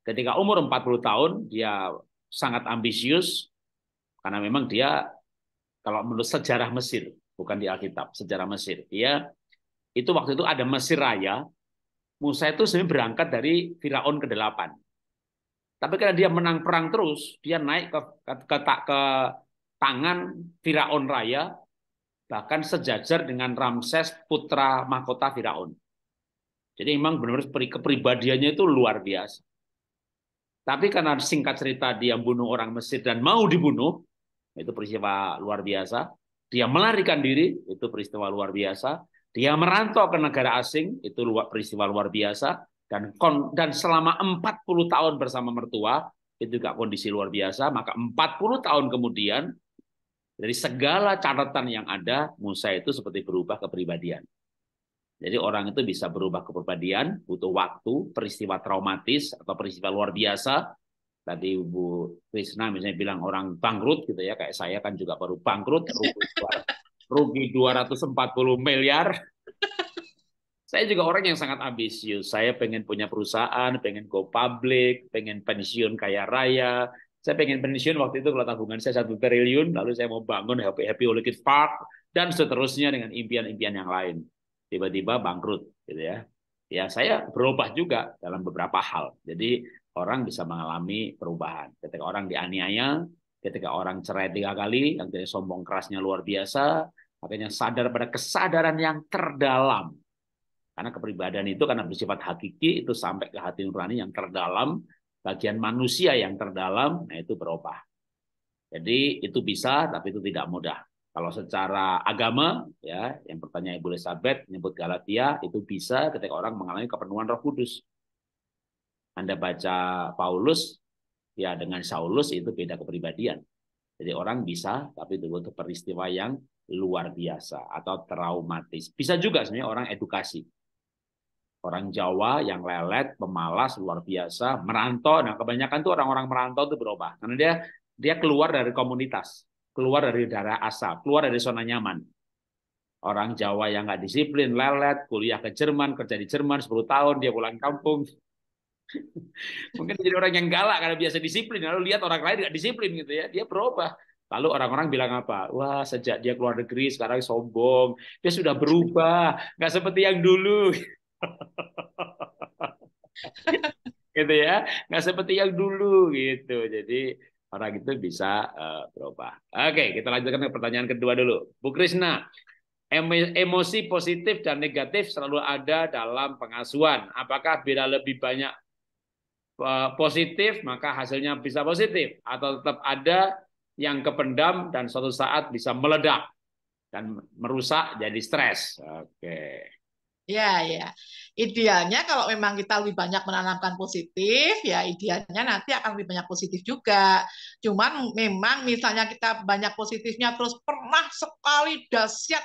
Ketika umur 40 tahun dia sangat ambisius karena memang dia kalau menurut sejarah Mesir, bukan di Alkitab, sejarah Mesir. Dia itu waktu itu ada Mesir Raya. Musa itu sebenarnya berangkat dari Firaun ke-8. Tapi karena dia menang perang terus, dia naik ke ke, ke, ke tangan Firaun Raya, bahkan sejajar dengan Ramses putra mahkota Firaun. Jadi memang benar-benar kepribadiannya itu luar biasa. Tapi karena singkat cerita dia bunuh orang Mesir dan mau dibunuh, itu peristiwa luar biasa. Dia melarikan diri, itu peristiwa luar biasa. Dia merantau ke negara asing, itu luar peristiwa luar biasa. Dan dan selama 40 tahun bersama mertua, itu juga kondisi luar biasa. Maka 40 tahun kemudian dari segala catatan yang ada, Musa itu seperti berubah kepribadian. Jadi orang itu bisa berubah kepribadian, butuh waktu, peristiwa traumatis atau peristiwa luar biasa. Tadi Bu Krisna misalnya bilang orang bangkrut gitu ya, kayak saya kan juga baru bangkrut, rugi 240 miliar. Saya juga orang yang sangat ambisius. Saya pengen punya perusahaan, pengen go public, pengen pensiun kaya raya, saya pengen pensiun waktu itu kalau tabungan saya satu triliun, lalu saya mau bangun Happy Happy Orchid Park dan seterusnya dengan impian-impian yang lain. Tiba-tiba bangkrut, gitu ya. Ya saya berubah juga dalam beberapa hal. Jadi orang bisa mengalami perubahan. Ketika orang dianiaya, ketika orang cerai tiga kali, yang dari sombong kerasnya luar biasa, akhirnya sadar pada kesadaran yang terdalam karena kepribadian itu karena bersifat hakiki itu sampai ke hati nurani yang terdalam bagian manusia yang terdalam, nah itu berubah. Jadi itu bisa, tapi itu tidak mudah. Kalau secara agama, ya, yang pertanyaan Ibu Elizabeth menyebut Galatia itu bisa ketika orang mengalami kepenuhan Roh Kudus. Anda baca Paulus, ya dengan Saulus itu beda kepribadian. Jadi orang bisa, tapi itu untuk peristiwa yang luar biasa atau traumatis. Bisa juga sebenarnya orang edukasi. Orang Jawa yang lelet, pemalas, luar biasa, merantau. Nah, kebanyakan tuh orang-orang merantau tuh berubah. Karena dia dia keluar dari komunitas, keluar dari daerah asal, keluar dari zona nyaman. Orang Jawa yang nggak disiplin, lelet, kuliah ke Jerman, kerja di Jerman 10 tahun, dia pulang kampung. Mungkin jadi orang yang galak karena biasa disiplin, lalu lihat orang lain nggak disiplin gitu ya, dia berubah. Lalu orang-orang bilang apa? Wah, sejak dia keluar negeri sekarang sombong, dia sudah berubah, nggak seperti yang dulu. gitu ya nggak seperti yang dulu gitu jadi orang itu bisa uh, berubah oke kita lanjutkan ke pertanyaan kedua dulu Bu Krisna emosi positif dan negatif selalu ada dalam pengasuhan apakah bila lebih banyak uh, positif maka hasilnya bisa positif atau tetap ada yang kependam dan suatu saat bisa meledak dan merusak jadi stres oke
Ya, ya. Idealnya kalau memang kita lebih banyak menanamkan positif, ya idealnya nanti akan lebih banyak positif juga. Cuman memang misalnya kita banyak positifnya terus pernah sekali dahsyat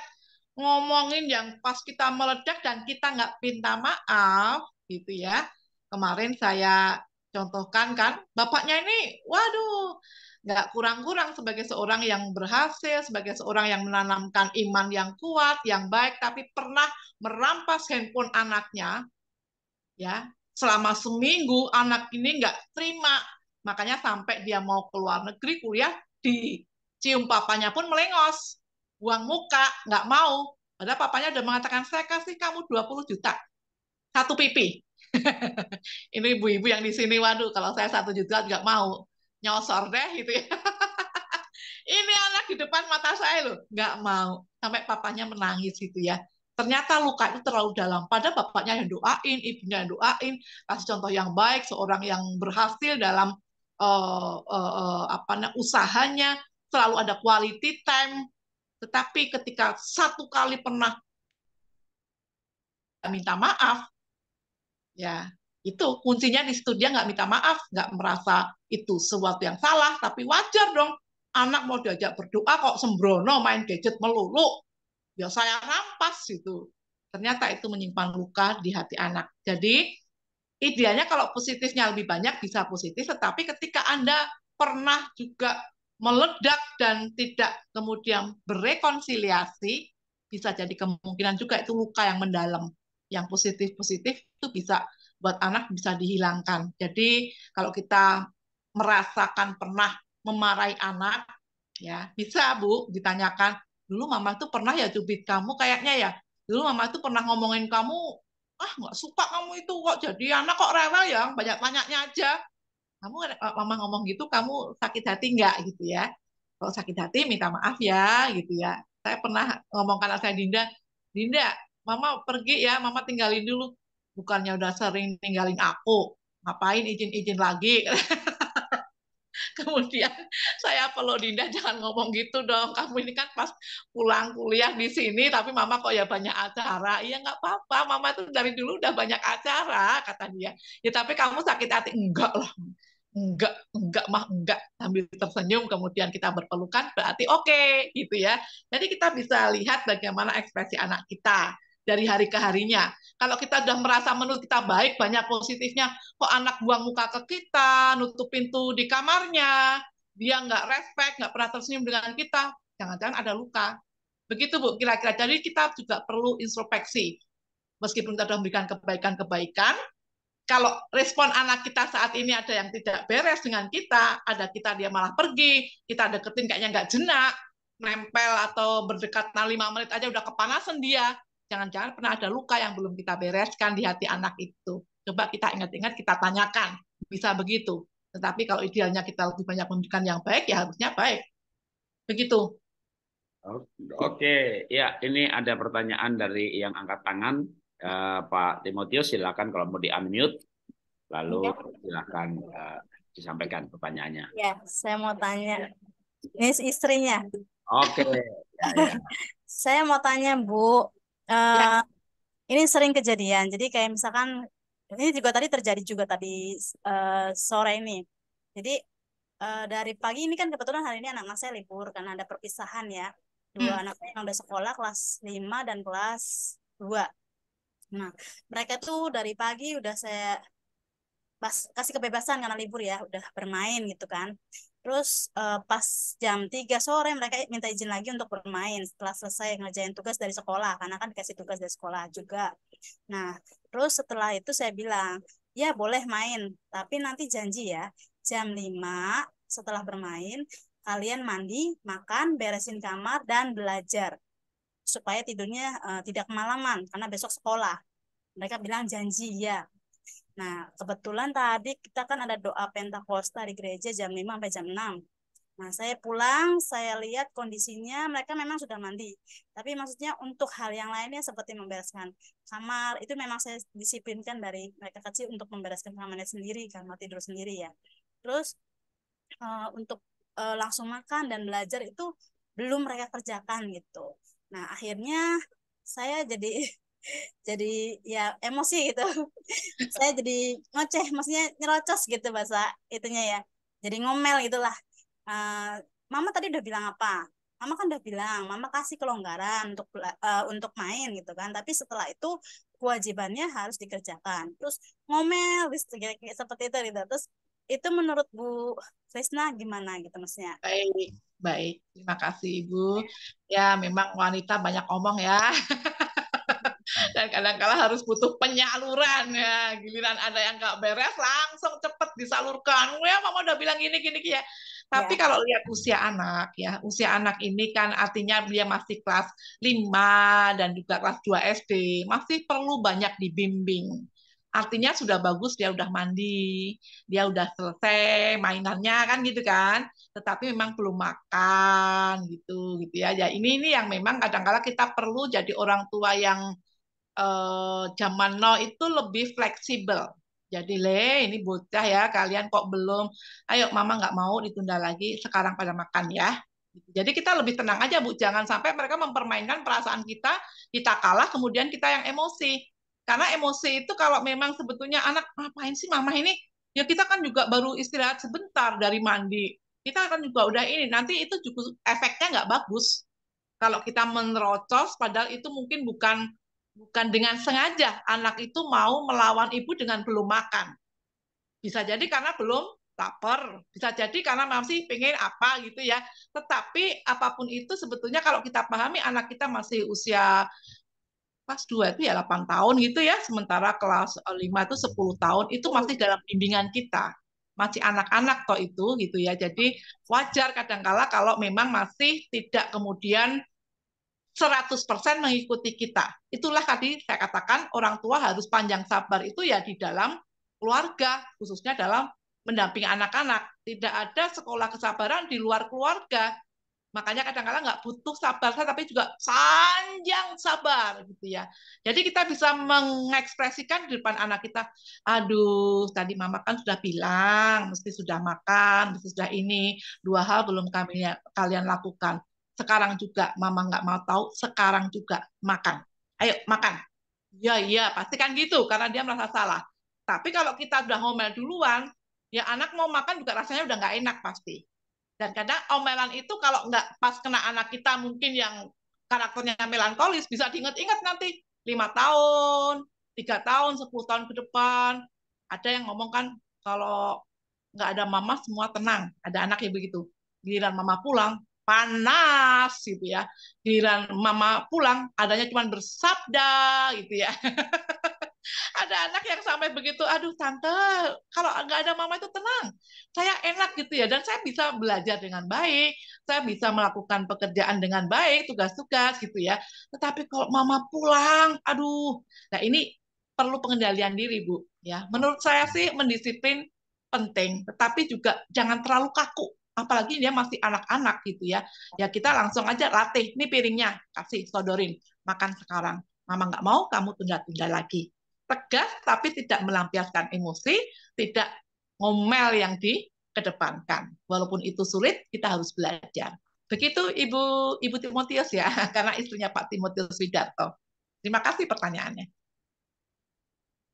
ngomongin yang pas kita meledak dan kita nggak minta maaf, gitu ya. Kemarin saya contohkan kan, bapaknya ini, waduh, nggak kurang-kurang sebagai seorang yang berhasil, sebagai seorang yang menanamkan iman yang kuat, yang baik, tapi pernah merampas handphone anaknya, ya selama seminggu anak ini nggak terima, makanya sampai dia mau keluar negeri kuliah cium papanya pun melengos, buang muka, nggak mau. ada papanya udah mengatakan, saya kasih kamu 20 juta. Satu pipi. ini ibu-ibu yang di sini, waduh, kalau saya satu juta juga mau nyosor deh gitu ya. ini anak di depan mata saya loh, nggak mau. Sampai papanya menangis gitu ya. Ternyata luka itu terlalu dalam. pada bapaknya yang doain, ibunya yang doain, kasih contoh yang baik, seorang yang berhasil dalam uh, uh, uh, apa usahanya, selalu ada quality time. Tetapi ketika satu kali pernah minta maaf, ya itu kuncinya di situ dia nggak minta maaf, nggak merasa itu sesuatu yang salah, tapi wajar dong. Anak mau diajak berdoa kok sembrono main gadget melulu. Ya saya rampas gitu. Ternyata itu menyimpan luka di hati anak. Jadi idealnya kalau positifnya lebih banyak bisa positif, tetapi ketika Anda pernah juga meledak dan tidak kemudian berekonsiliasi, bisa jadi kemungkinan juga itu luka yang mendalam. Yang positif-positif itu bisa buat anak bisa dihilangkan. Jadi kalau kita merasakan pernah memarahi anak, ya bisa Bu ditanyakan, dulu mama tuh pernah ya cubit kamu kayaknya ya, dulu mama tuh pernah ngomongin kamu, ah nggak suka kamu itu kok jadi anak kok rewel ya, banyak banyaknya aja. Kamu eh, mama ngomong gitu, kamu sakit hati nggak gitu ya? Kalau sakit hati minta maaf ya gitu ya. Saya pernah ngomong karena saya Dinda, Dinda, mama pergi ya, mama tinggalin dulu bukannya udah sering ninggalin aku ngapain izin-izin lagi kemudian saya perlu Dinda jangan ngomong gitu dong kamu ini kan pas pulang kuliah di sini tapi mama kok ya banyak acara iya nggak apa-apa mama tuh dari dulu udah banyak acara kata dia ya tapi kamu sakit hati enggak lah enggak enggak mah enggak sambil tersenyum kemudian kita berpelukan berarti oke okay, gitu ya jadi kita bisa lihat bagaimana ekspresi anak kita dari hari ke harinya. Kalau kita sudah merasa menurut kita baik, banyak positifnya, kok anak buang muka ke kita, nutup pintu di kamarnya, dia nggak respect, nggak pernah tersenyum dengan kita, jangan-jangan ada luka. Begitu Bu, kira-kira. Jadi kita juga perlu introspeksi. Meskipun kita sudah memberikan kebaikan-kebaikan, kalau respon anak kita saat ini ada yang tidak beres dengan kita, ada kita dia malah pergi, kita deketin kayaknya nggak jenak, nempel atau berdekatan lima menit aja udah kepanasan dia, jangan-jangan pernah ada luka yang belum kita bereskan di hati anak itu. Coba kita ingat-ingat, kita tanyakan. Bisa begitu. Tetapi kalau idealnya kita lebih banyak memberikan yang baik, ya harusnya baik. Begitu.
Oke, ya ini ada pertanyaan dari yang angkat tangan. Uh, Pak Timotius, silakan kalau mau di-unmute. Lalu ya. silakan uh, disampaikan pertanyaannya.
Ya, saya mau tanya. Ini istrinya.
Oke. Okay. Ya, ya.
saya mau tanya, Bu. Ya. Eh, ini sering kejadian. Jadi kayak misalkan ini juga tadi terjadi juga tadi, uh, sore ini. Jadi, uh, dari pagi ini kan kebetulan hari ini anak-anak saya libur karena ada perpisahan ya. Dua hmm. anak saya yang udah sekolah kelas 5 dan kelas 2. Nah, mereka tuh dari pagi udah saya kasih kebebasan karena libur ya, udah bermain gitu kan. Terus uh, pas jam 3 sore mereka minta izin lagi untuk bermain setelah selesai ngerjain tugas dari sekolah karena kan dikasih tugas dari sekolah juga. Nah, terus setelah itu saya bilang, "Ya, boleh main, tapi nanti janji ya, jam 5 setelah bermain kalian mandi, makan, beresin kamar dan belajar supaya tidurnya uh, tidak kemalaman karena besok sekolah." Mereka bilang janji ya. Nah, kebetulan tadi kita kan ada doa Pentakosta di gereja jam 5 sampai jam 6. Nah, saya pulang, saya lihat kondisinya mereka memang sudah mandi. Tapi maksudnya untuk hal yang lainnya seperti membereskan kamar, itu memang saya disiplinkan dari mereka kecil untuk membereskan kamarnya sendiri, kamar tidur sendiri ya. Terus uh, untuk uh, langsung makan dan belajar itu belum mereka kerjakan gitu. Nah, akhirnya saya jadi jadi ya emosi gitu saya jadi ngoceh maksudnya nyerocos gitu bahasa itunya ya jadi ngomel itulah uh, eh, mama tadi udah bilang apa mama kan udah bilang mama kasih kelonggaran untuk uh, untuk main gitu kan tapi setelah itu kewajibannya harus dikerjakan terus ngomel gitu, seperti itu gitu terus itu menurut Bu Krisna gimana gitu maksudnya? Baik,
baik. Terima kasih Ibu. Iya. Ya memang wanita banyak omong ya. dan kadang-kala harus butuh penyaluran ya giliran ada yang nggak beres langsung cepet disalurkan ya mama udah bilang gini gini ya
tapi ya. kalau lihat
usia anak ya usia anak ini kan artinya dia masih kelas 5 dan juga kelas 2 SD masih perlu banyak dibimbing artinya sudah bagus dia udah mandi dia udah selesai mainannya kan gitu kan tetapi memang belum makan gitu gitu ya ya ini ini yang memang kadang-kala -kadang kita perlu jadi orang tua yang eh, zaman now itu lebih fleksibel. Jadi le, ini bocah ya, kalian kok belum? Ayo, mama nggak mau ditunda lagi. Sekarang pada makan ya. Jadi kita lebih tenang aja bu, jangan sampai mereka mempermainkan perasaan kita, kita kalah, kemudian kita yang emosi. Karena emosi itu kalau memang sebetulnya anak ngapain sih mama ini? Ya kita kan juga baru istirahat sebentar dari mandi. Kita akan juga udah ini, nanti itu cukup efeknya nggak bagus. Kalau kita menerocos, padahal itu mungkin bukan bukan dengan sengaja anak itu mau melawan ibu dengan belum makan. Bisa jadi karena belum lapar, bisa jadi karena masih pengen apa gitu ya. Tetapi apapun itu sebetulnya kalau kita pahami anak kita masih usia pas 2 itu ya 8 tahun gitu ya, sementara kelas 5 eh, itu 10 tahun itu masih dalam bimbingan kita. Masih anak-anak toh itu gitu ya. Jadi wajar kadangkala kalau memang masih tidak kemudian 100% mengikuti kita. Itulah tadi saya katakan orang tua harus panjang sabar itu ya di dalam keluarga, khususnya dalam mendampingi anak-anak. Tidak ada sekolah kesabaran di luar keluarga. Makanya kadang-kadang nggak butuh sabar, tapi juga panjang sabar gitu ya. Jadi kita bisa mengekspresikan di depan anak kita, aduh tadi mama kan sudah bilang, mesti sudah makan, mesti sudah ini, dua hal belum kami kalian lakukan sekarang juga mama nggak mau tahu, sekarang juga makan. Ayo makan. Ya iya, pasti kan gitu karena dia merasa salah. Tapi kalau kita udah ngomel duluan, ya anak mau makan juga rasanya udah nggak enak pasti. Dan kadang omelan itu kalau nggak pas kena anak kita mungkin yang karakternya melankolis bisa diinget-inget nanti lima tahun, tiga tahun, sepuluh tahun ke depan. Ada yang ngomong kan kalau nggak ada mama semua tenang. Ada anak yang begitu. Giliran mama pulang, panas gitu ya giliran mama pulang adanya cuma bersabda gitu ya ada anak yang sampai begitu aduh tante kalau nggak ada mama itu tenang saya enak gitu ya dan saya bisa belajar dengan baik saya bisa melakukan pekerjaan dengan baik tugas-tugas gitu ya tetapi kalau mama pulang aduh nah ini perlu pengendalian diri bu ya menurut saya sih mendisiplin penting tetapi juga jangan terlalu kaku apalagi dia masih anak-anak gitu ya ya kita langsung aja latih nih piringnya kasih sodorin makan sekarang mama nggak mau kamu tunda-tunda lagi tegas tapi tidak melampiaskan emosi tidak ngomel yang di kedepankan walaupun itu sulit kita harus belajar begitu ibu ibu Timotius ya karena istrinya Pak Timotius Widarto terima kasih pertanyaannya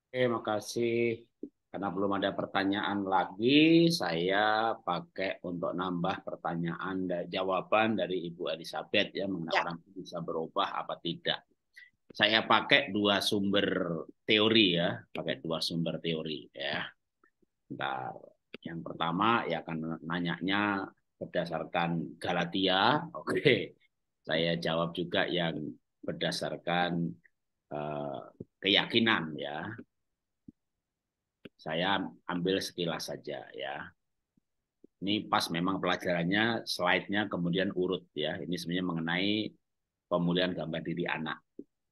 Oke, makasih. Karena belum ada pertanyaan lagi, saya pakai untuk nambah pertanyaan dan jawaban dari Ibu Elizabeth ya mengenai ya. orang bisa berubah apa tidak. Saya pakai dua sumber teori ya, pakai dua sumber teori ya. Bentar. Yang pertama ya akan nanyanya berdasarkan Galatia, oke. Okay. Saya jawab juga yang berdasarkan uh, keyakinan ya saya ambil sekilas saja ya. Ini pas memang pelajarannya, slide-nya kemudian urut ya. Ini sebenarnya mengenai pemulihan gambar diri anak.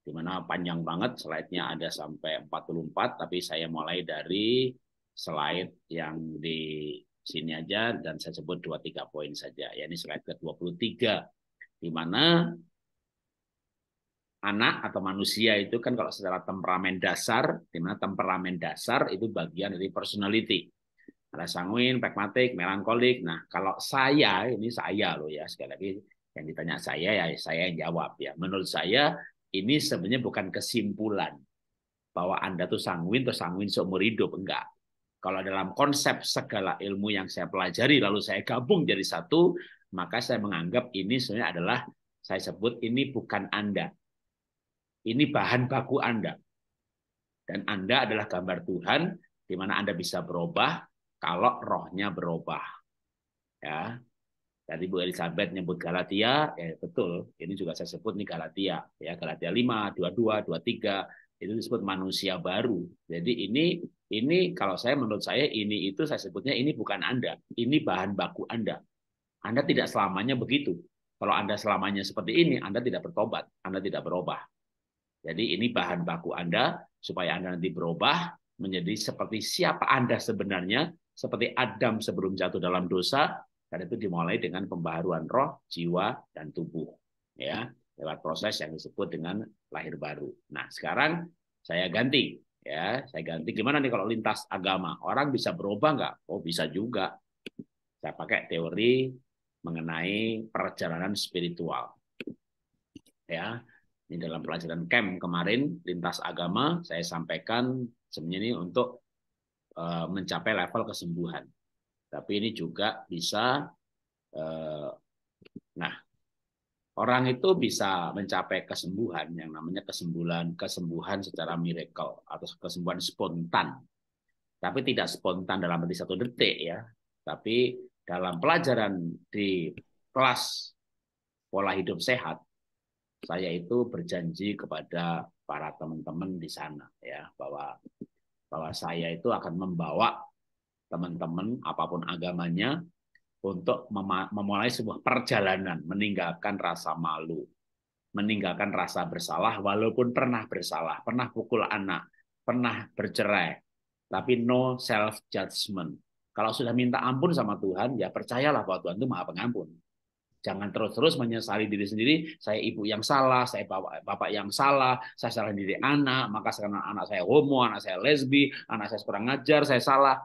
Di mana panjang banget slide-nya ada sampai 44 tapi saya mulai dari slide yang di sini aja dan saya sebut dua tiga poin saja. Ya ini slide ke-23 di mana anak atau manusia itu kan kalau secara temperamen dasar, di mana temperamen dasar itu bagian dari personality. Ada sanguin, pragmatik, melankolik. Nah, kalau saya, ini saya loh ya, sekali lagi yang ditanya saya ya saya yang jawab ya. Menurut saya ini sebenarnya bukan kesimpulan bahwa Anda tuh sanguin atau sanguin seumur hidup, enggak. Kalau dalam konsep segala ilmu yang saya pelajari lalu saya gabung jadi satu, maka saya menganggap ini sebenarnya adalah saya sebut ini bukan Anda, ini bahan baku Anda. Dan Anda adalah gambar Tuhan di mana Anda bisa berubah kalau rohnya berubah. Ya. Tadi Bu Elizabeth nyebut Galatia, ya betul. Ini juga saya sebut nih Galatia, ya Galatia 5, 22, 23 itu disebut manusia baru. Jadi ini ini kalau saya menurut saya ini itu saya sebutnya ini bukan Anda, ini bahan baku Anda. Anda tidak selamanya begitu. Kalau Anda selamanya seperti ini, Anda tidak bertobat, Anda tidak berubah. Jadi ini bahan baku Anda supaya Anda nanti berubah menjadi seperti siapa Anda sebenarnya, seperti Adam sebelum jatuh dalam dosa, dan itu dimulai dengan pembaharuan roh, jiwa, dan tubuh. Ya, lewat proses yang disebut dengan lahir baru. Nah, sekarang saya ganti ya, saya ganti gimana nih kalau lintas agama? Orang bisa berubah nggak? Oh, bisa juga. Saya pakai teori mengenai perjalanan spiritual. Ya, ini dalam pelajaran camp kemarin lintas agama saya sampaikan sebenarnya ini untuk eh, mencapai level kesembuhan. Tapi ini juga bisa eh, nah Orang itu bisa mencapai kesembuhan yang namanya kesembuhan kesembuhan secara miracle atau kesembuhan spontan. Tapi tidak spontan dalam arti satu detik ya. Tapi dalam pelajaran di kelas pola hidup sehat saya itu berjanji kepada para teman-teman di sana ya bahwa bahwa saya itu akan membawa teman-teman apapun agamanya untuk memulai sebuah perjalanan meninggalkan rasa malu, meninggalkan rasa bersalah walaupun pernah bersalah, pernah pukul anak, pernah bercerai, tapi no self judgment. Kalau sudah minta ampun sama Tuhan, ya percayalah bahwa Tuhan itu Maha Pengampun. Jangan terus-terus menyesali diri sendiri, saya ibu yang salah, saya bapak, bapak yang salah, saya salah diri anak, maka sekarang anak saya homo, anak saya lesbi, anak saya kurang ngajar, saya salah.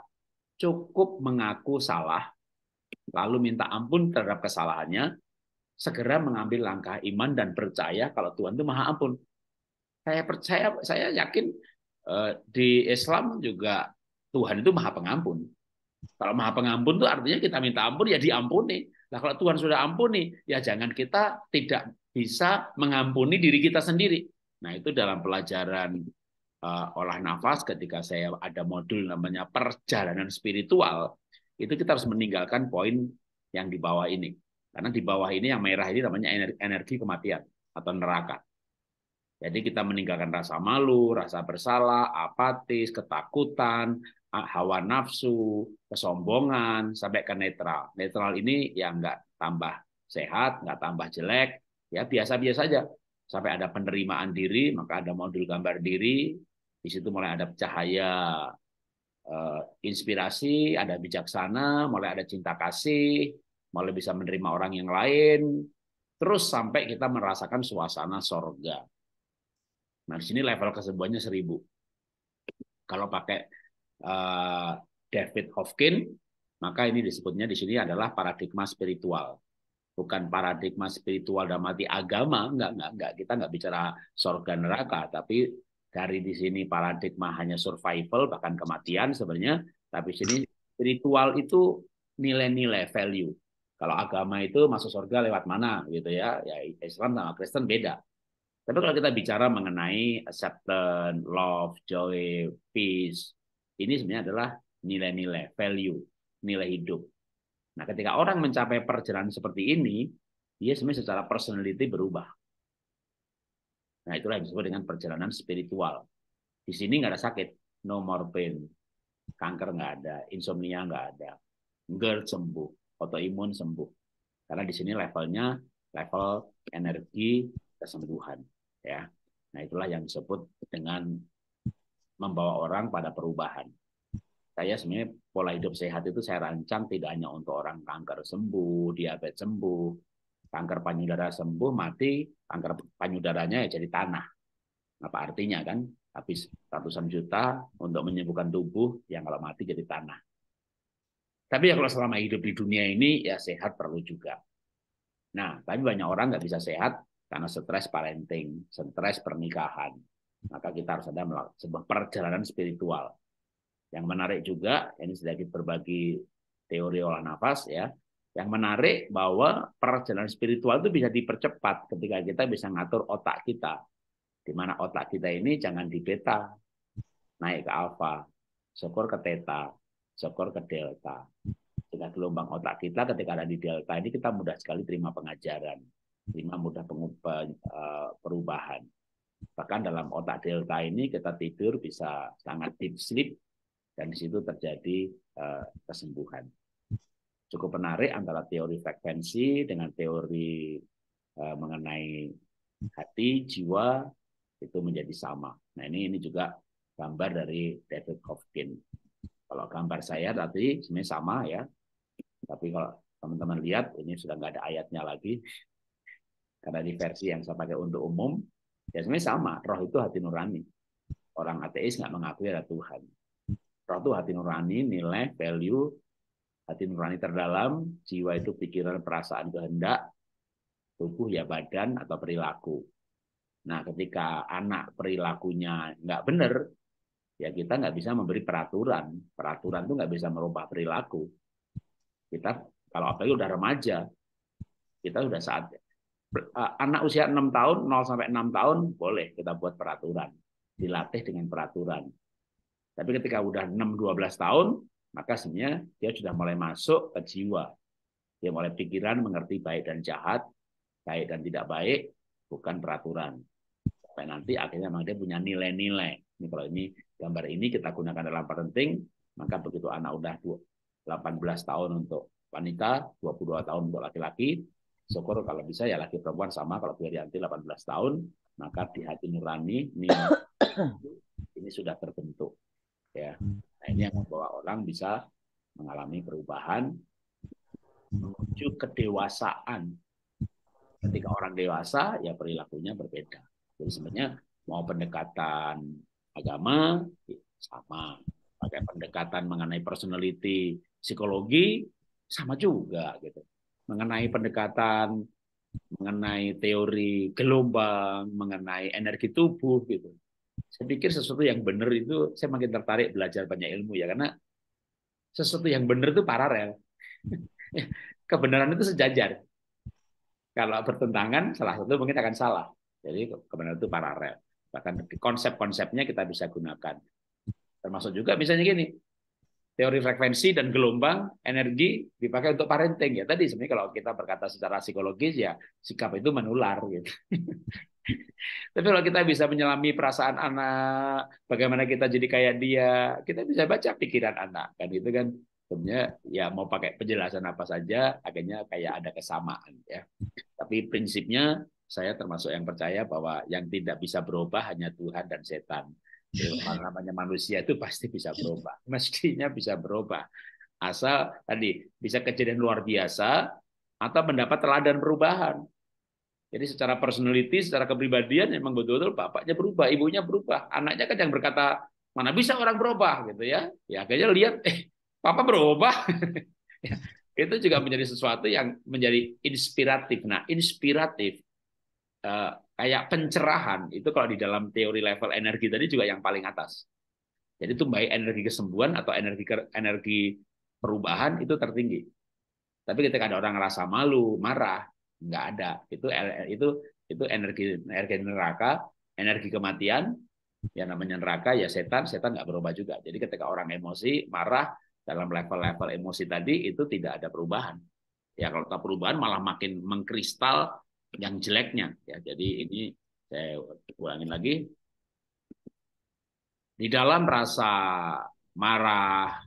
Cukup mengaku salah, lalu minta ampun terhadap kesalahannya, segera mengambil langkah iman dan percaya kalau Tuhan itu maha ampun. Saya percaya, saya yakin eh, di Islam juga Tuhan itu maha pengampun. Kalau maha pengampun itu artinya kita minta ampun ya diampuni. Nah, kalau Tuhan sudah ampuni, ya jangan kita tidak bisa mengampuni diri kita sendiri. Nah, itu dalam pelajaran uh, olah nafas ketika saya ada modul namanya perjalanan spiritual, itu kita harus meninggalkan poin yang di bawah ini. Karena di bawah ini yang merah ini namanya energi, energi kematian atau neraka. Jadi kita meninggalkan rasa malu, rasa bersalah, apatis, ketakutan, hawa nafsu, kesombongan sampai ke netral. Netral ini ya nggak tambah sehat, nggak tambah jelek, ya biasa-biasa saja. Sampai ada penerimaan diri, maka ada modul gambar diri, di situ mulai ada cahaya eh, inspirasi, ada bijaksana, mulai ada cinta kasih, mulai bisa menerima orang yang lain, terus sampai kita merasakan suasana sorga. Nah, di sini level kesembuhannya seribu. Kalau pakai uh, David Hofkin, maka ini disebutnya di sini adalah paradigma spiritual. Bukan paradigma spiritual dalam arti agama, enggak, enggak, enggak. Kita nggak bicara sorga neraka, tapi dari di sini paradigma hanya survival, bahkan kematian sebenarnya. Tapi sini spiritual itu nilai-nilai value. Kalau agama itu masuk surga lewat mana gitu ya? Ya Islam sama Kristen beda. Tapi kalau kita bicara mengenai acceptance, love, joy, peace, ini sebenarnya adalah nilai-nilai, value, nilai hidup. Nah, ketika orang mencapai perjalanan seperti ini, dia sebenarnya secara personality berubah. Nah, itulah yang disebut dengan perjalanan spiritual. Di sini nggak ada sakit, no more pain, kanker nggak ada, insomnia nggak ada, GERD sembuh, autoimun sembuh. Karena di sini levelnya level energi kesembuhan, ya. Nah, itulah yang disebut dengan membawa orang pada perubahan saya sebenarnya pola hidup sehat itu saya rancang tidak hanya untuk orang kanker sembuh, diabetes sembuh, kanker payudara sembuh, mati, kanker payudaranya ya jadi tanah. Apa artinya kan? Habis ratusan juta untuk menyembuhkan tubuh yang kalau mati jadi tanah. Tapi ya kalau selama hidup di dunia ini ya sehat perlu juga. Nah, tapi banyak orang nggak bisa sehat karena stres parenting, stres pernikahan. Maka kita harus ada sebuah perjalanan spiritual. Yang menarik juga, ini sedikit berbagi teori olah nafas ya. Yang menarik bahwa perjalanan spiritual itu bisa dipercepat ketika kita bisa ngatur otak kita. Di mana otak kita ini jangan di beta, naik ke alfa, syukur ke theta, syukur ke delta. Jika gelombang otak kita ketika ada di delta ini kita mudah sekali terima pengajaran, terima mudah pengubah, eh, perubahan. Bahkan dalam otak delta ini kita tidur bisa sangat deep sleep dan di situ terjadi eh, kesembuhan. Cukup menarik antara teori frekuensi dengan teori eh, mengenai hati, jiwa itu menjadi sama. Nah ini ini juga gambar dari David Hofkin. Kalau gambar saya tadi sebenarnya sama ya, tapi kalau teman-teman lihat ini sudah nggak ada ayatnya lagi karena di versi yang saya pakai untuk umum ya sebenarnya sama roh itu hati nurani orang ateis nggak mengakui ada Tuhan Roh itu hati nurani, nilai, value, hati nurani terdalam, jiwa itu pikiran, perasaan, kehendak, tubuh ya badan atau perilaku. Nah, ketika anak perilakunya nggak benar, ya kita nggak bisa memberi peraturan. Peraturan itu nggak bisa merubah perilaku. Kita kalau ya udah remaja, kita sudah saat eh, anak usia 6 tahun, 0 sampai 6 tahun boleh kita buat peraturan, dilatih dengan peraturan. Tapi ketika udah 6-12 tahun, maka sebenarnya dia sudah mulai masuk ke jiwa. Dia mulai pikiran mengerti baik dan jahat, baik dan tidak baik, bukan peraturan. Sampai nanti akhirnya memang dia punya nilai-nilai. Ini kalau ini gambar ini kita gunakan dalam parenting, maka begitu anak udah 18 tahun untuk wanita, 22 tahun untuk laki-laki, syukur kalau bisa ya laki perempuan sama, kalau biar nanti 18 tahun, maka di hati nurani ini, ini sudah terbentuk ya nah ini yang hmm. membawa orang bisa mengalami perubahan menuju kedewasaan ketika hmm. orang dewasa ya perilakunya berbeda jadi sebenarnya mau pendekatan agama ya sama pakai pendekatan mengenai personality psikologi sama juga gitu mengenai pendekatan mengenai teori gelombang mengenai energi tubuh gitu saya pikir sesuatu yang benar itu saya makin tertarik belajar banyak ilmu ya karena sesuatu yang benar itu paralel. kebenaran itu sejajar. Kalau bertentangan salah satu mungkin akan salah. Jadi kebenaran itu paralel. Bahkan konsep-konsepnya kita bisa gunakan. Termasuk juga misalnya gini, teori frekuensi dan gelombang energi dipakai untuk parenting ya tadi sebenarnya kalau kita berkata secara psikologis ya sikap itu menular gitu tapi kalau kita bisa menyelami perasaan anak bagaimana kita jadi kayak dia kita bisa baca pikiran anak kan itu kan sebenarnya ya mau pakai penjelasan apa saja akhirnya kayak ada kesamaan ya tapi prinsipnya saya termasuk yang percaya bahwa yang tidak bisa berubah hanya Tuhan dan setan Iya. namanya manusia itu pasti bisa iya. berubah. Mestinya bisa berubah. Asal tadi bisa kejadian luar biasa atau mendapat teladan perubahan. Jadi secara personality, secara kepribadian memang betul-betul bapaknya berubah, ibunya berubah, anaknya kan yang berkata mana bisa orang berubah gitu ya. Ya akhirnya lihat eh papa berubah. Ya, itu juga menjadi sesuatu yang menjadi inspiratif. Nah, inspiratif eh, kayak pencerahan itu kalau di dalam teori level energi tadi juga yang paling atas. Jadi itu baik energi kesembuhan atau energi energi perubahan itu tertinggi. Tapi ketika ada orang rasa malu, marah, nggak ada. Itu itu itu energi energi neraka, energi kematian, Yang namanya neraka ya setan, setan nggak berubah juga. Jadi ketika orang emosi, marah dalam level-level emosi tadi itu tidak ada perubahan. Ya kalau tak perubahan malah makin mengkristal yang jeleknya ya jadi ini saya ulangin lagi di dalam rasa marah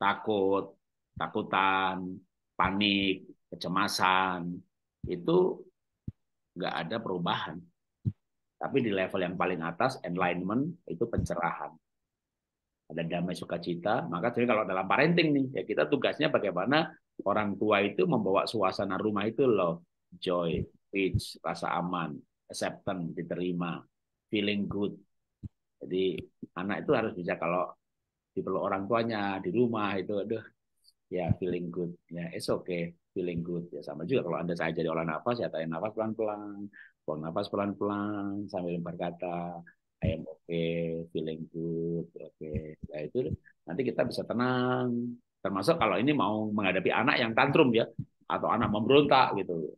takut takutan panik kecemasan itu nggak ada perubahan tapi di level yang paling atas enlightenment itu pencerahan ada damai sukacita maka jadi kalau dalam parenting nih ya kita tugasnya bagaimana orang tua itu membawa suasana rumah itu loh joy peace, rasa aman, acceptance, diterima, feeling good. Jadi anak itu harus bisa kalau diperlukan orang tuanya di rumah itu aduh ya feeling good ya it's okay feeling good ya sama juga kalau anda saya jadi olah nafas ya tarik nafas pelan pelan buang nafas pelan pelan sambil berkata I am okay feeling good oke okay. nah itu nanti kita bisa tenang termasuk kalau ini mau menghadapi anak yang tantrum ya atau anak memberontak gitu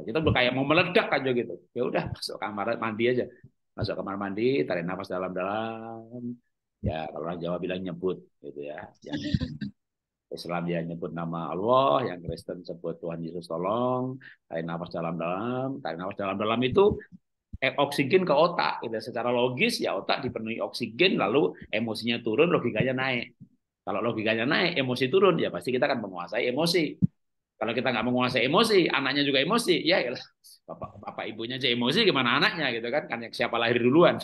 kita udah kayak mau meledak aja gitu ya udah masuk kamar mandi aja masuk kamar mandi tarik nafas dalam-dalam ya kalau orang Jawa bilang nyebut gitu ya yang Islam dia nyebut nama Allah, yang Kristen sebut Tuhan Yesus tolong, tarik nafas dalam-dalam, tarik nafas dalam-dalam itu eh, oksigen ke otak. Gitu. Secara logis ya otak dipenuhi oksigen, lalu emosinya turun, logikanya naik. Kalau logikanya naik, emosi turun, ya pasti kita akan menguasai emosi. Kalau kita nggak menguasai emosi, anaknya juga emosi. Ya, ya bapak bapak ibunya aja emosi gimana anaknya gitu kan? Kan siapa lahir duluan?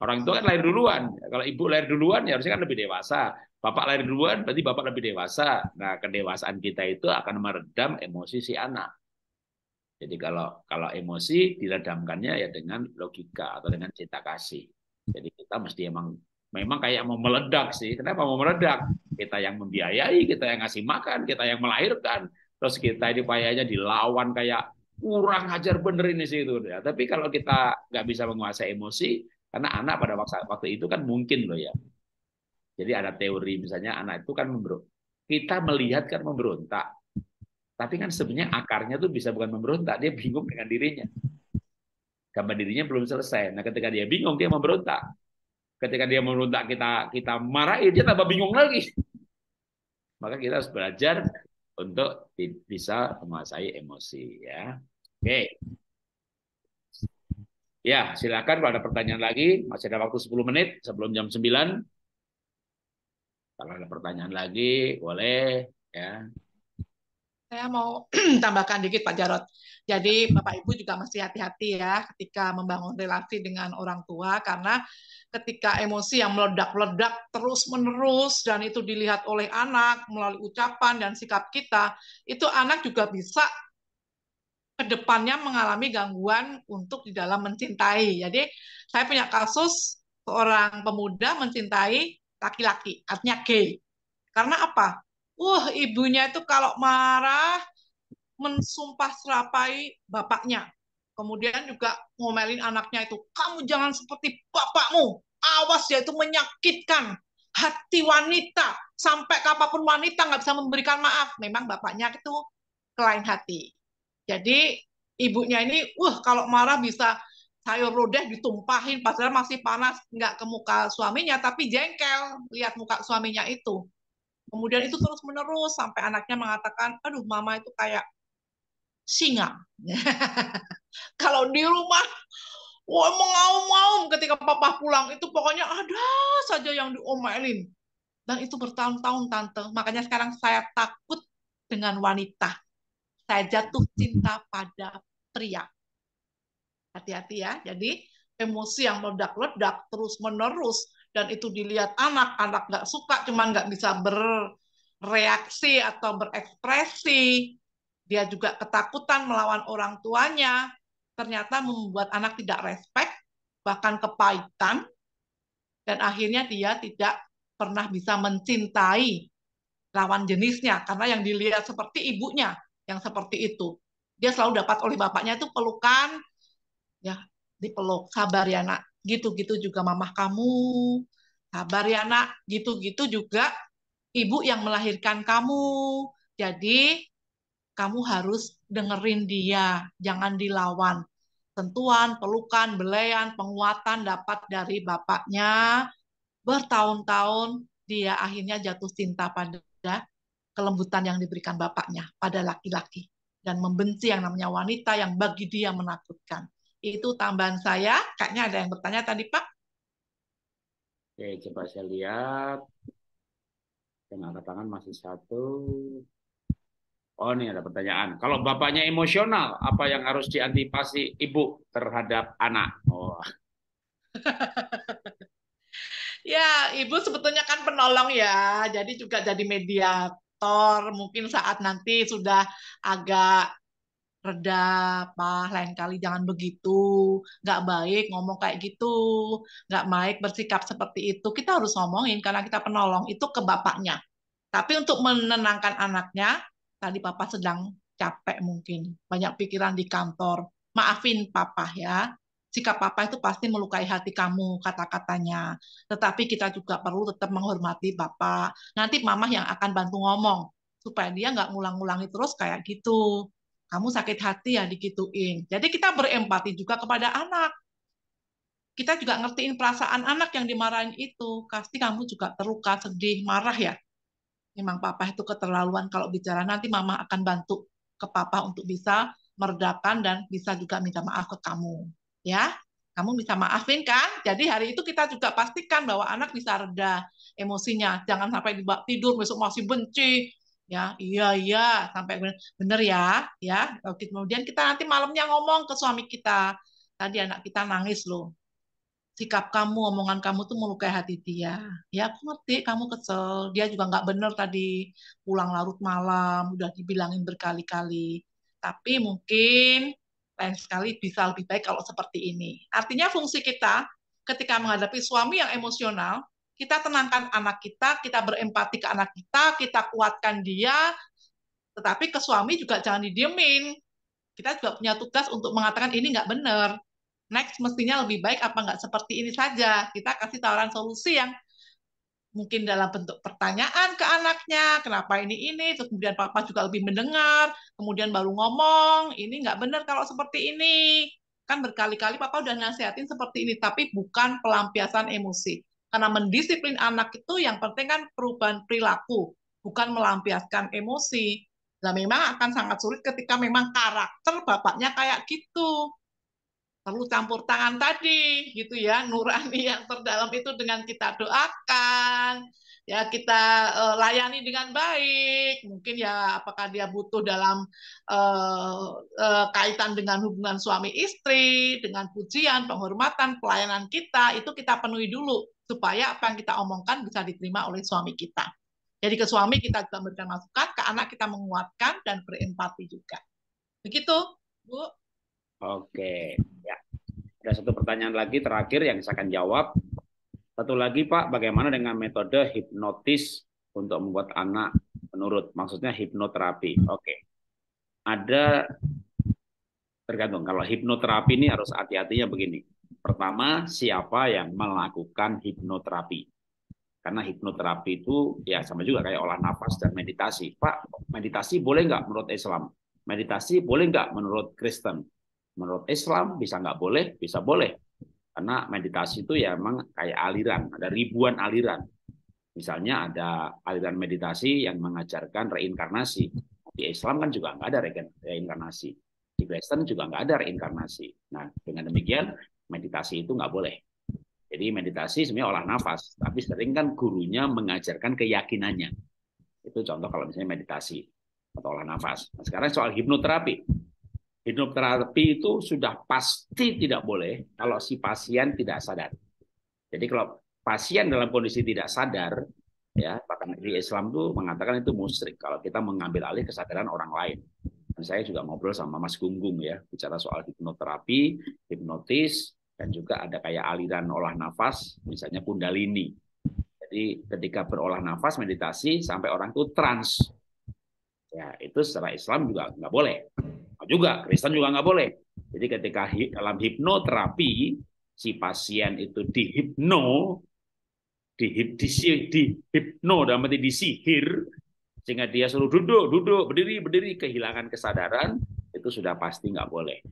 Orang itu kan lahir duluan. Kalau ibu lahir duluan ya harusnya kan lebih dewasa. Bapak lahir duluan berarti bapak lebih dewasa. Nah, kedewasaan kita itu akan meredam emosi si anak. Jadi kalau kalau emosi diredamkannya ya dengan logika atau dengan cinta kasih. Jadi kita mesti emang memang kayak mau meledak sih. Kenapa mau meledak? Kita yang membiayai, kita yang ngasih makan, kita yang melahirkan, terus kita ini payahnya dilawan kayak kurang ajar bener ini sih itu ya. Tapi kalau kita nggak bisa menguasai emosi, karena anak pada waktu, waktu itu kan mungkin loh ya. Jadi ada teori misalnya anak itu kan memberontak. Kita melihat kan memberontak. Tapi kan sebenarnya akarnya tuh bisa bukan memberontak, dia bingung dengan dirinya. Gambar dirinya belum selesai. Nah, ketika dia bingung dia memberontak. Ketika dia memberontak kita kita marahin dia tambah bingung lagi. Maka kita harus belajar untuk bisa menguasai emosi ya. Oke. Okay. Ya, silakan kalau ada pertanyaan lagi, masih ada waktu 10 menit sebelum jam 9. Kalau ada pertanyaan lagi, boleh ya.
Saya mau tambahkan dikit Pak Jarot. Jadi Bapak Ibu juga mesti hati-hati ya ketika membangun relasi dengan orang tua karena ketika emosi yang meledak-ledak terus-menerus dan itu dilihat oleh anak melalui ucapan dan sikap kita, itu anak juga bisa kedepannya mengalami gangguan untuk di dalam mencintai. Jadi saya punya kasus seorang pemuda mencintai laki-laki, artinya gay. Karena apa? Wah, uh, ibunya itu kalau marah mensumpah serapai bapaknya. Kemudian juga ngomelin anaknya itu, kamu jangan seperti bapakmu. Awas ya itu menyakitkan hati wanita. Sampai kapanpun wanita nggak bisa memberikan maaf. Memang bapaknya itu kelain hati. Jadi ibunya ini, wah kalau marah bisa sayur lodeh ditumpahin padahal masih panas nggak ke muka suaminya tapi jengkel lihat muka suaminya itu kemudian itu terus menerus sampai anaknya mengatakan aduh mama itu kayak singa. Kalau di rumah wah mengaum-ngaum ketika papa pulang itu pokoknya ada saja yang diomelin. Dan itu bertahun-tahun tante. Makanya sekarang saya takut dengan wanita. Saya jatuh cinta pada pria. Hati-hati ya. Jadi emosi yang meledak-ledak terus-menerus dan itu dilihat anak, anak nggak suka, cuman nggak bisa ber reaksi atau berekspresi dia juga ketakutan melawan orang tuanya, ternyata membuat anak tidak respek, bahkan kepahitan, dan akhirnya dia tidak pernah bisa mencintai lawan jenisnya, karena yang dilihat seperti ibunya, yang seperti itu. Dia selalu dapat oleh bapaknya itu pelukan, ya dipeluk, sabar ya nak, gitu-gitu juga mamah kamu, sabar ya nak, gitu-gitu juga ibu yang melahirkan kamu. Jadi kamu harus dengerin dia, jangan dilawan. Tentuan, pelukan, belayan, penguatan dapat dari bapaknya. Bertahun-tahun dia akhirnya jatuh cinta pada kelembutan yang diberikan bapaknya pada laki-laki dan membenci yang namanya wanita yang bagi dia menakutkan. Itu tambahan saya. Kayaknya ada yang bertanya tadi, Pak.
Oke, coba saya lihat. Yang angkat tangan masih satu, Oh ini ada pertanyaan. Kalau bapaknya emosional, apa yang harus diantisipasi ibu terhadap anak? Oh.
ya, ibu sebetulnya kan penolong ya, jadi juga jadi mediator. Mungkin saat nanti sudah agak reda, Pak, lain kali jangan begitu, nggak baik ngomong kayak gitu, nggak baik bersikap seperti itu. Kita harus ngomongin karena kita penolong itu ke bapaknya. Tapi untuk menenangkan anaknya, tadi papa sedang capek mungkin, banyak pikiran di kantor. Maafin papa ya. Sikap papa itu pasti melukai hati kamu kata-katanya. Tetapi kita juga perlu tetap menghormati bapak. Nanti mama yang akan bantu ngomong supaya dia nggak ngulang-ngulangi terus kayak gitu. Kamu sakit hati ya dikituin. Jadi kita berempati juga kepada anak. Kita juga ngertiin perasaan anak yang dimarahin itu. Pasti kamu juga terluka, sedih, marah ya memang papa itu keterlaluan kalau bicara nanti mama akan bantu ke papa untuk bisa meredakan dan bisa juga minta maaf ke kamu ya kamu bisa maafin kan jadi hari itu kita juga pastikan bahwa anak bisa reda emosinya jangan sampai tidur besok masih benci ya iya iya sampai bener, bener ya ya kemudian kita nanti malamnya ngomong ke suami kita tadi anak kita nangis loh sikap kamu, omongan kamu tuh melukai hati dia. Iya. Ya aku ngerti kamu kesel, dia juga nggak bener tadi pulang larut malam, udah dibilangin berkali-kali. Tapi mungkin lain sekali bisa lebih baik kalau seperti ini. Artinya fungsi kita ketika menghadapi suami yang emosional, kita tenangkan anak kita, kita berempati ke anak kita, kita kuatkan dia, tetapi ke suami juga jangan didiemin. Kita juga punya tugas untuk mengatakan ini nggak benar, next mestinya lebih baik apa nggak seperti ini saja. Kita kasih tawaran solusi yang mungkin dalam bentuk pertanyaan ke anaknya, kenapa ini ini, terus kemudian papa juga lebih mendengar, kemudian baru ngomong, ini nggak benar kalau seperti ini. Kan berkali-kali papa udah nasihatin seperti ini, tapi bukan pelampiasan emosi. Karena mendisiplin anak itu yang penting kan perubahan perilaku, bukan melampiaskan emosi. Nah memang akan sangat sulit ketika memang karakter bapaknya kayak gitu perlu campur tangan tadi gitu ya nurani yang terdalam itu dengan kita doakan ya kita uh, layani dengan baik mungkin ya apakah dia butuh dalam uh, uh, kaitan dengan hubungan suami istri dengan pujian penghormatan pelayanan kita itu kita penuhi dulu supaya apa yang kita omongkan bisa diterima oleh suami kita jadi ke suami kita juga memberikan masukan ke anak kita menguatkan dan berempati juga begitu bu
Oke, ya. Ada satu pertanyaan lagi terakhir yang saya akan jawab. Satu lagi Pak, bagaimana dengan metode hipnotis untuk membuat anak menurut maksudnya hipnoterapi? Oke. Ada tergantung kalau hipnoterapi ini harus hati-hatinya begini. Pertama, siapa yang melakukan hipnoterapi? Karena hipnoterapi itu ya sama juga kayak olah nafas dan meditasi. Pak, meditasi boleh nggak menurut Islam? Meditasi boleh nggak menurut Kristen? menurut Islam bisa nggak boleh, bisa boleh. Karena meditasi itu ya emang kayak aliran, ada ribuan aliran. Misalnya ada aliran meditasi yang mengajarkan reinkarnasi. Di Islam kan juga nggak ada reinkarnasi. Di Kristen juga nggak ada reinkarnasi. Nah, dengan demikian meditasi itu nggak boleh. Jadi meditasi sebenarnya olah nafas, tapi sering kan gurunya mengajarkan keyakinannya. Itu contoh kalau misalnya meditasi atau olah nafas. Nah, sekarang soal hipnoterapi. Hipnoterapi itu sudah pasti tidak boleh kalau si pasien tidak sadar. Jadi kalau pasien dalam kondisi tidak sadar, ya bahkan di Islam itu mengatakan itu musyrik kalau kita mengambil alih kesadaran orang lain. Dan saya juga ngobrol sama Mas Gunggung ya, bicara soal hipnoterapi, hipnotis, dan juga ada kayak aliran olah nafas, misalnya kundalini. Jadi ketika berolah nafas, meditasi, sampai orang itu trans. Ya, itu secara Islam juga nggak boleh juga Kristen juga nggak boleh. Jadi ketika dalam hipnoterapi si pasien itu dihipno, dihip, disi, dihipno dalam arti disihir, sehingga dia suruh duduk, duduk, berdiri, berdiri, kehilangan kesadaran, itu sudah pasti nggak boleh.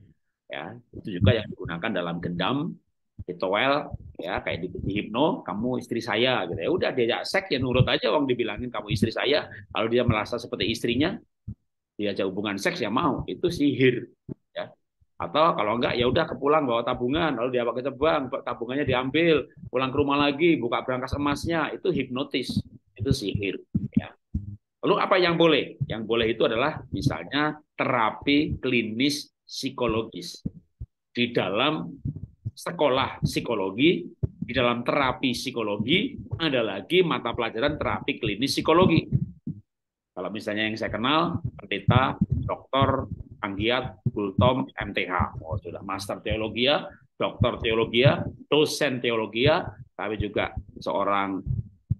Ya, itu juga yang digunakan dalam gendam, ritual, ya kayak di, di hipno, kamu istri saya, gitu ya. Udah diajak seks ya nurut aja, uang dibilangin kamu istri saya. Kalau dia merasa seperti istrinya, diajak hubungan seks ya mau itu sihir ya atau kalau enggak ya udah kepulang bawa tabungan lalu dia pakai tebang tabungannya diambil pulang ke rumah lagi buka berangkas emasnya itu hipnotis itu sihir ya lalu apa yang boleh yang boleh itu adalah misalnya terapi klinis psikologis di dalam sekolah psikologi di dalam terapi psikologi ada lagi mata pelajaran terapi klinis psikologi kalau misalnya yang saya kenal, pendeta, dokter, anggiat, bultom, MTH. Oh, sudah master teologi, dokter teologi, dosen teologi, tapi juga seorang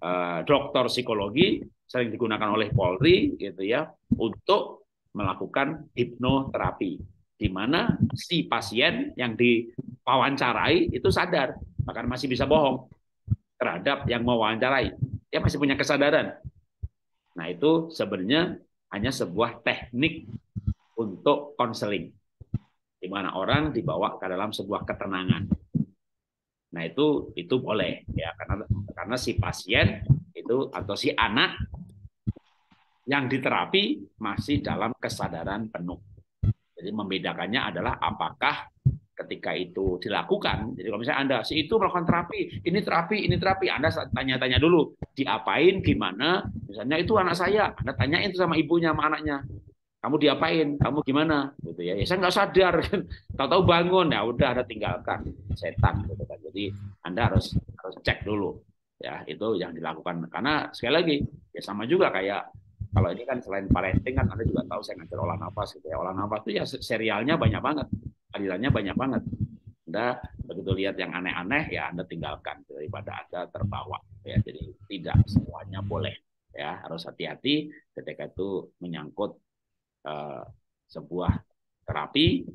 uh, eh, dokter psikologi sering digunakan oleh Polri gitu ya untuk melakukan hipnoterapi di mana si pasien yang diwawancarai itu sadar bahkan masih bisa bohong terhadap yang mewawancarai dia masih punya kesadaran Nah, itu sebenarnya hanya sebuah teknik untuk konseling. Di mana orang dibawa ke dalam sebuah ketenangan. Nah, itu itu boleh ya karena karena si pasien itu atau si anak yang diterapi masih dalam kesadaran penuh. Jadi membedakannya adalah apakah ketika itu dilakukan. Jadi kalau misalnya Anda si itu melakukan terapi, ini terapi, ini terapi, Anda tanya-tanya dulu, diapain, gimana? Misalnya itu anak saya, Anda tanyain sama ibunya sama anaknya. Kamu diapain? Kamu gimana? Gitu ya. ya saya nggak sadar kan. Tahu-tahu bangun, ya udah Anda tinggalkan setan gitu kan. Jadi Anda harus harus cek dulu ya itu yang dilakukan karena sekali lagi ya sama juga kayak kalau ini kan selain parenting kan Anda juga tahu saya ngajar olah nafas gitu ya. Olah nafas itu ya serialnya banyak banget alirannya banyak banget. Anda begitu lihat yang aneh-aneh ya Anda tinggalkan daripada Anda terbawa ya. Jadi tidak semuanya boleh ya. Harus hati-hati ketika itu menyangkut uh, sebuah terapi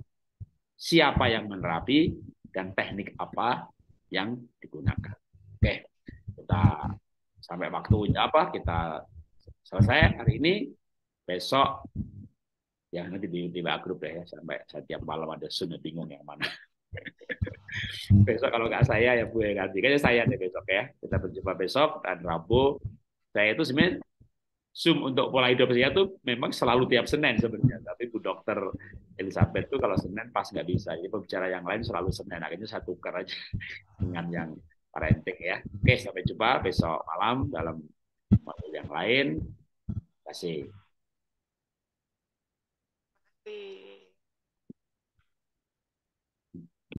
siapa yang menerapi dan teknik apa yang digunakan. Oke, kita sampai waktu apa kita selesai hari ini. Besok ya nanti di, di grup deh ya sampai setiap malam ada sunnya bingung yang mana besok kalau nggak saya ya Bu yang ganti kayaknya saya deh besok ya kita berjumpa besok dan Rabu saya itu sebenarnya Zoom untuk pola hidup saya tuh memang selalu tiap Senin sebenarnya. Tapi Bu Dokter Elizabeth tuh kalau Senin pas nggak bisa. Jadi pembicara yang lain selalu Senin. Akhirnya saya tukar aja dengan yang parenting ya. Oke, sampai jumpa besok malam dalam waktu yang lain. Terima kasih. 对。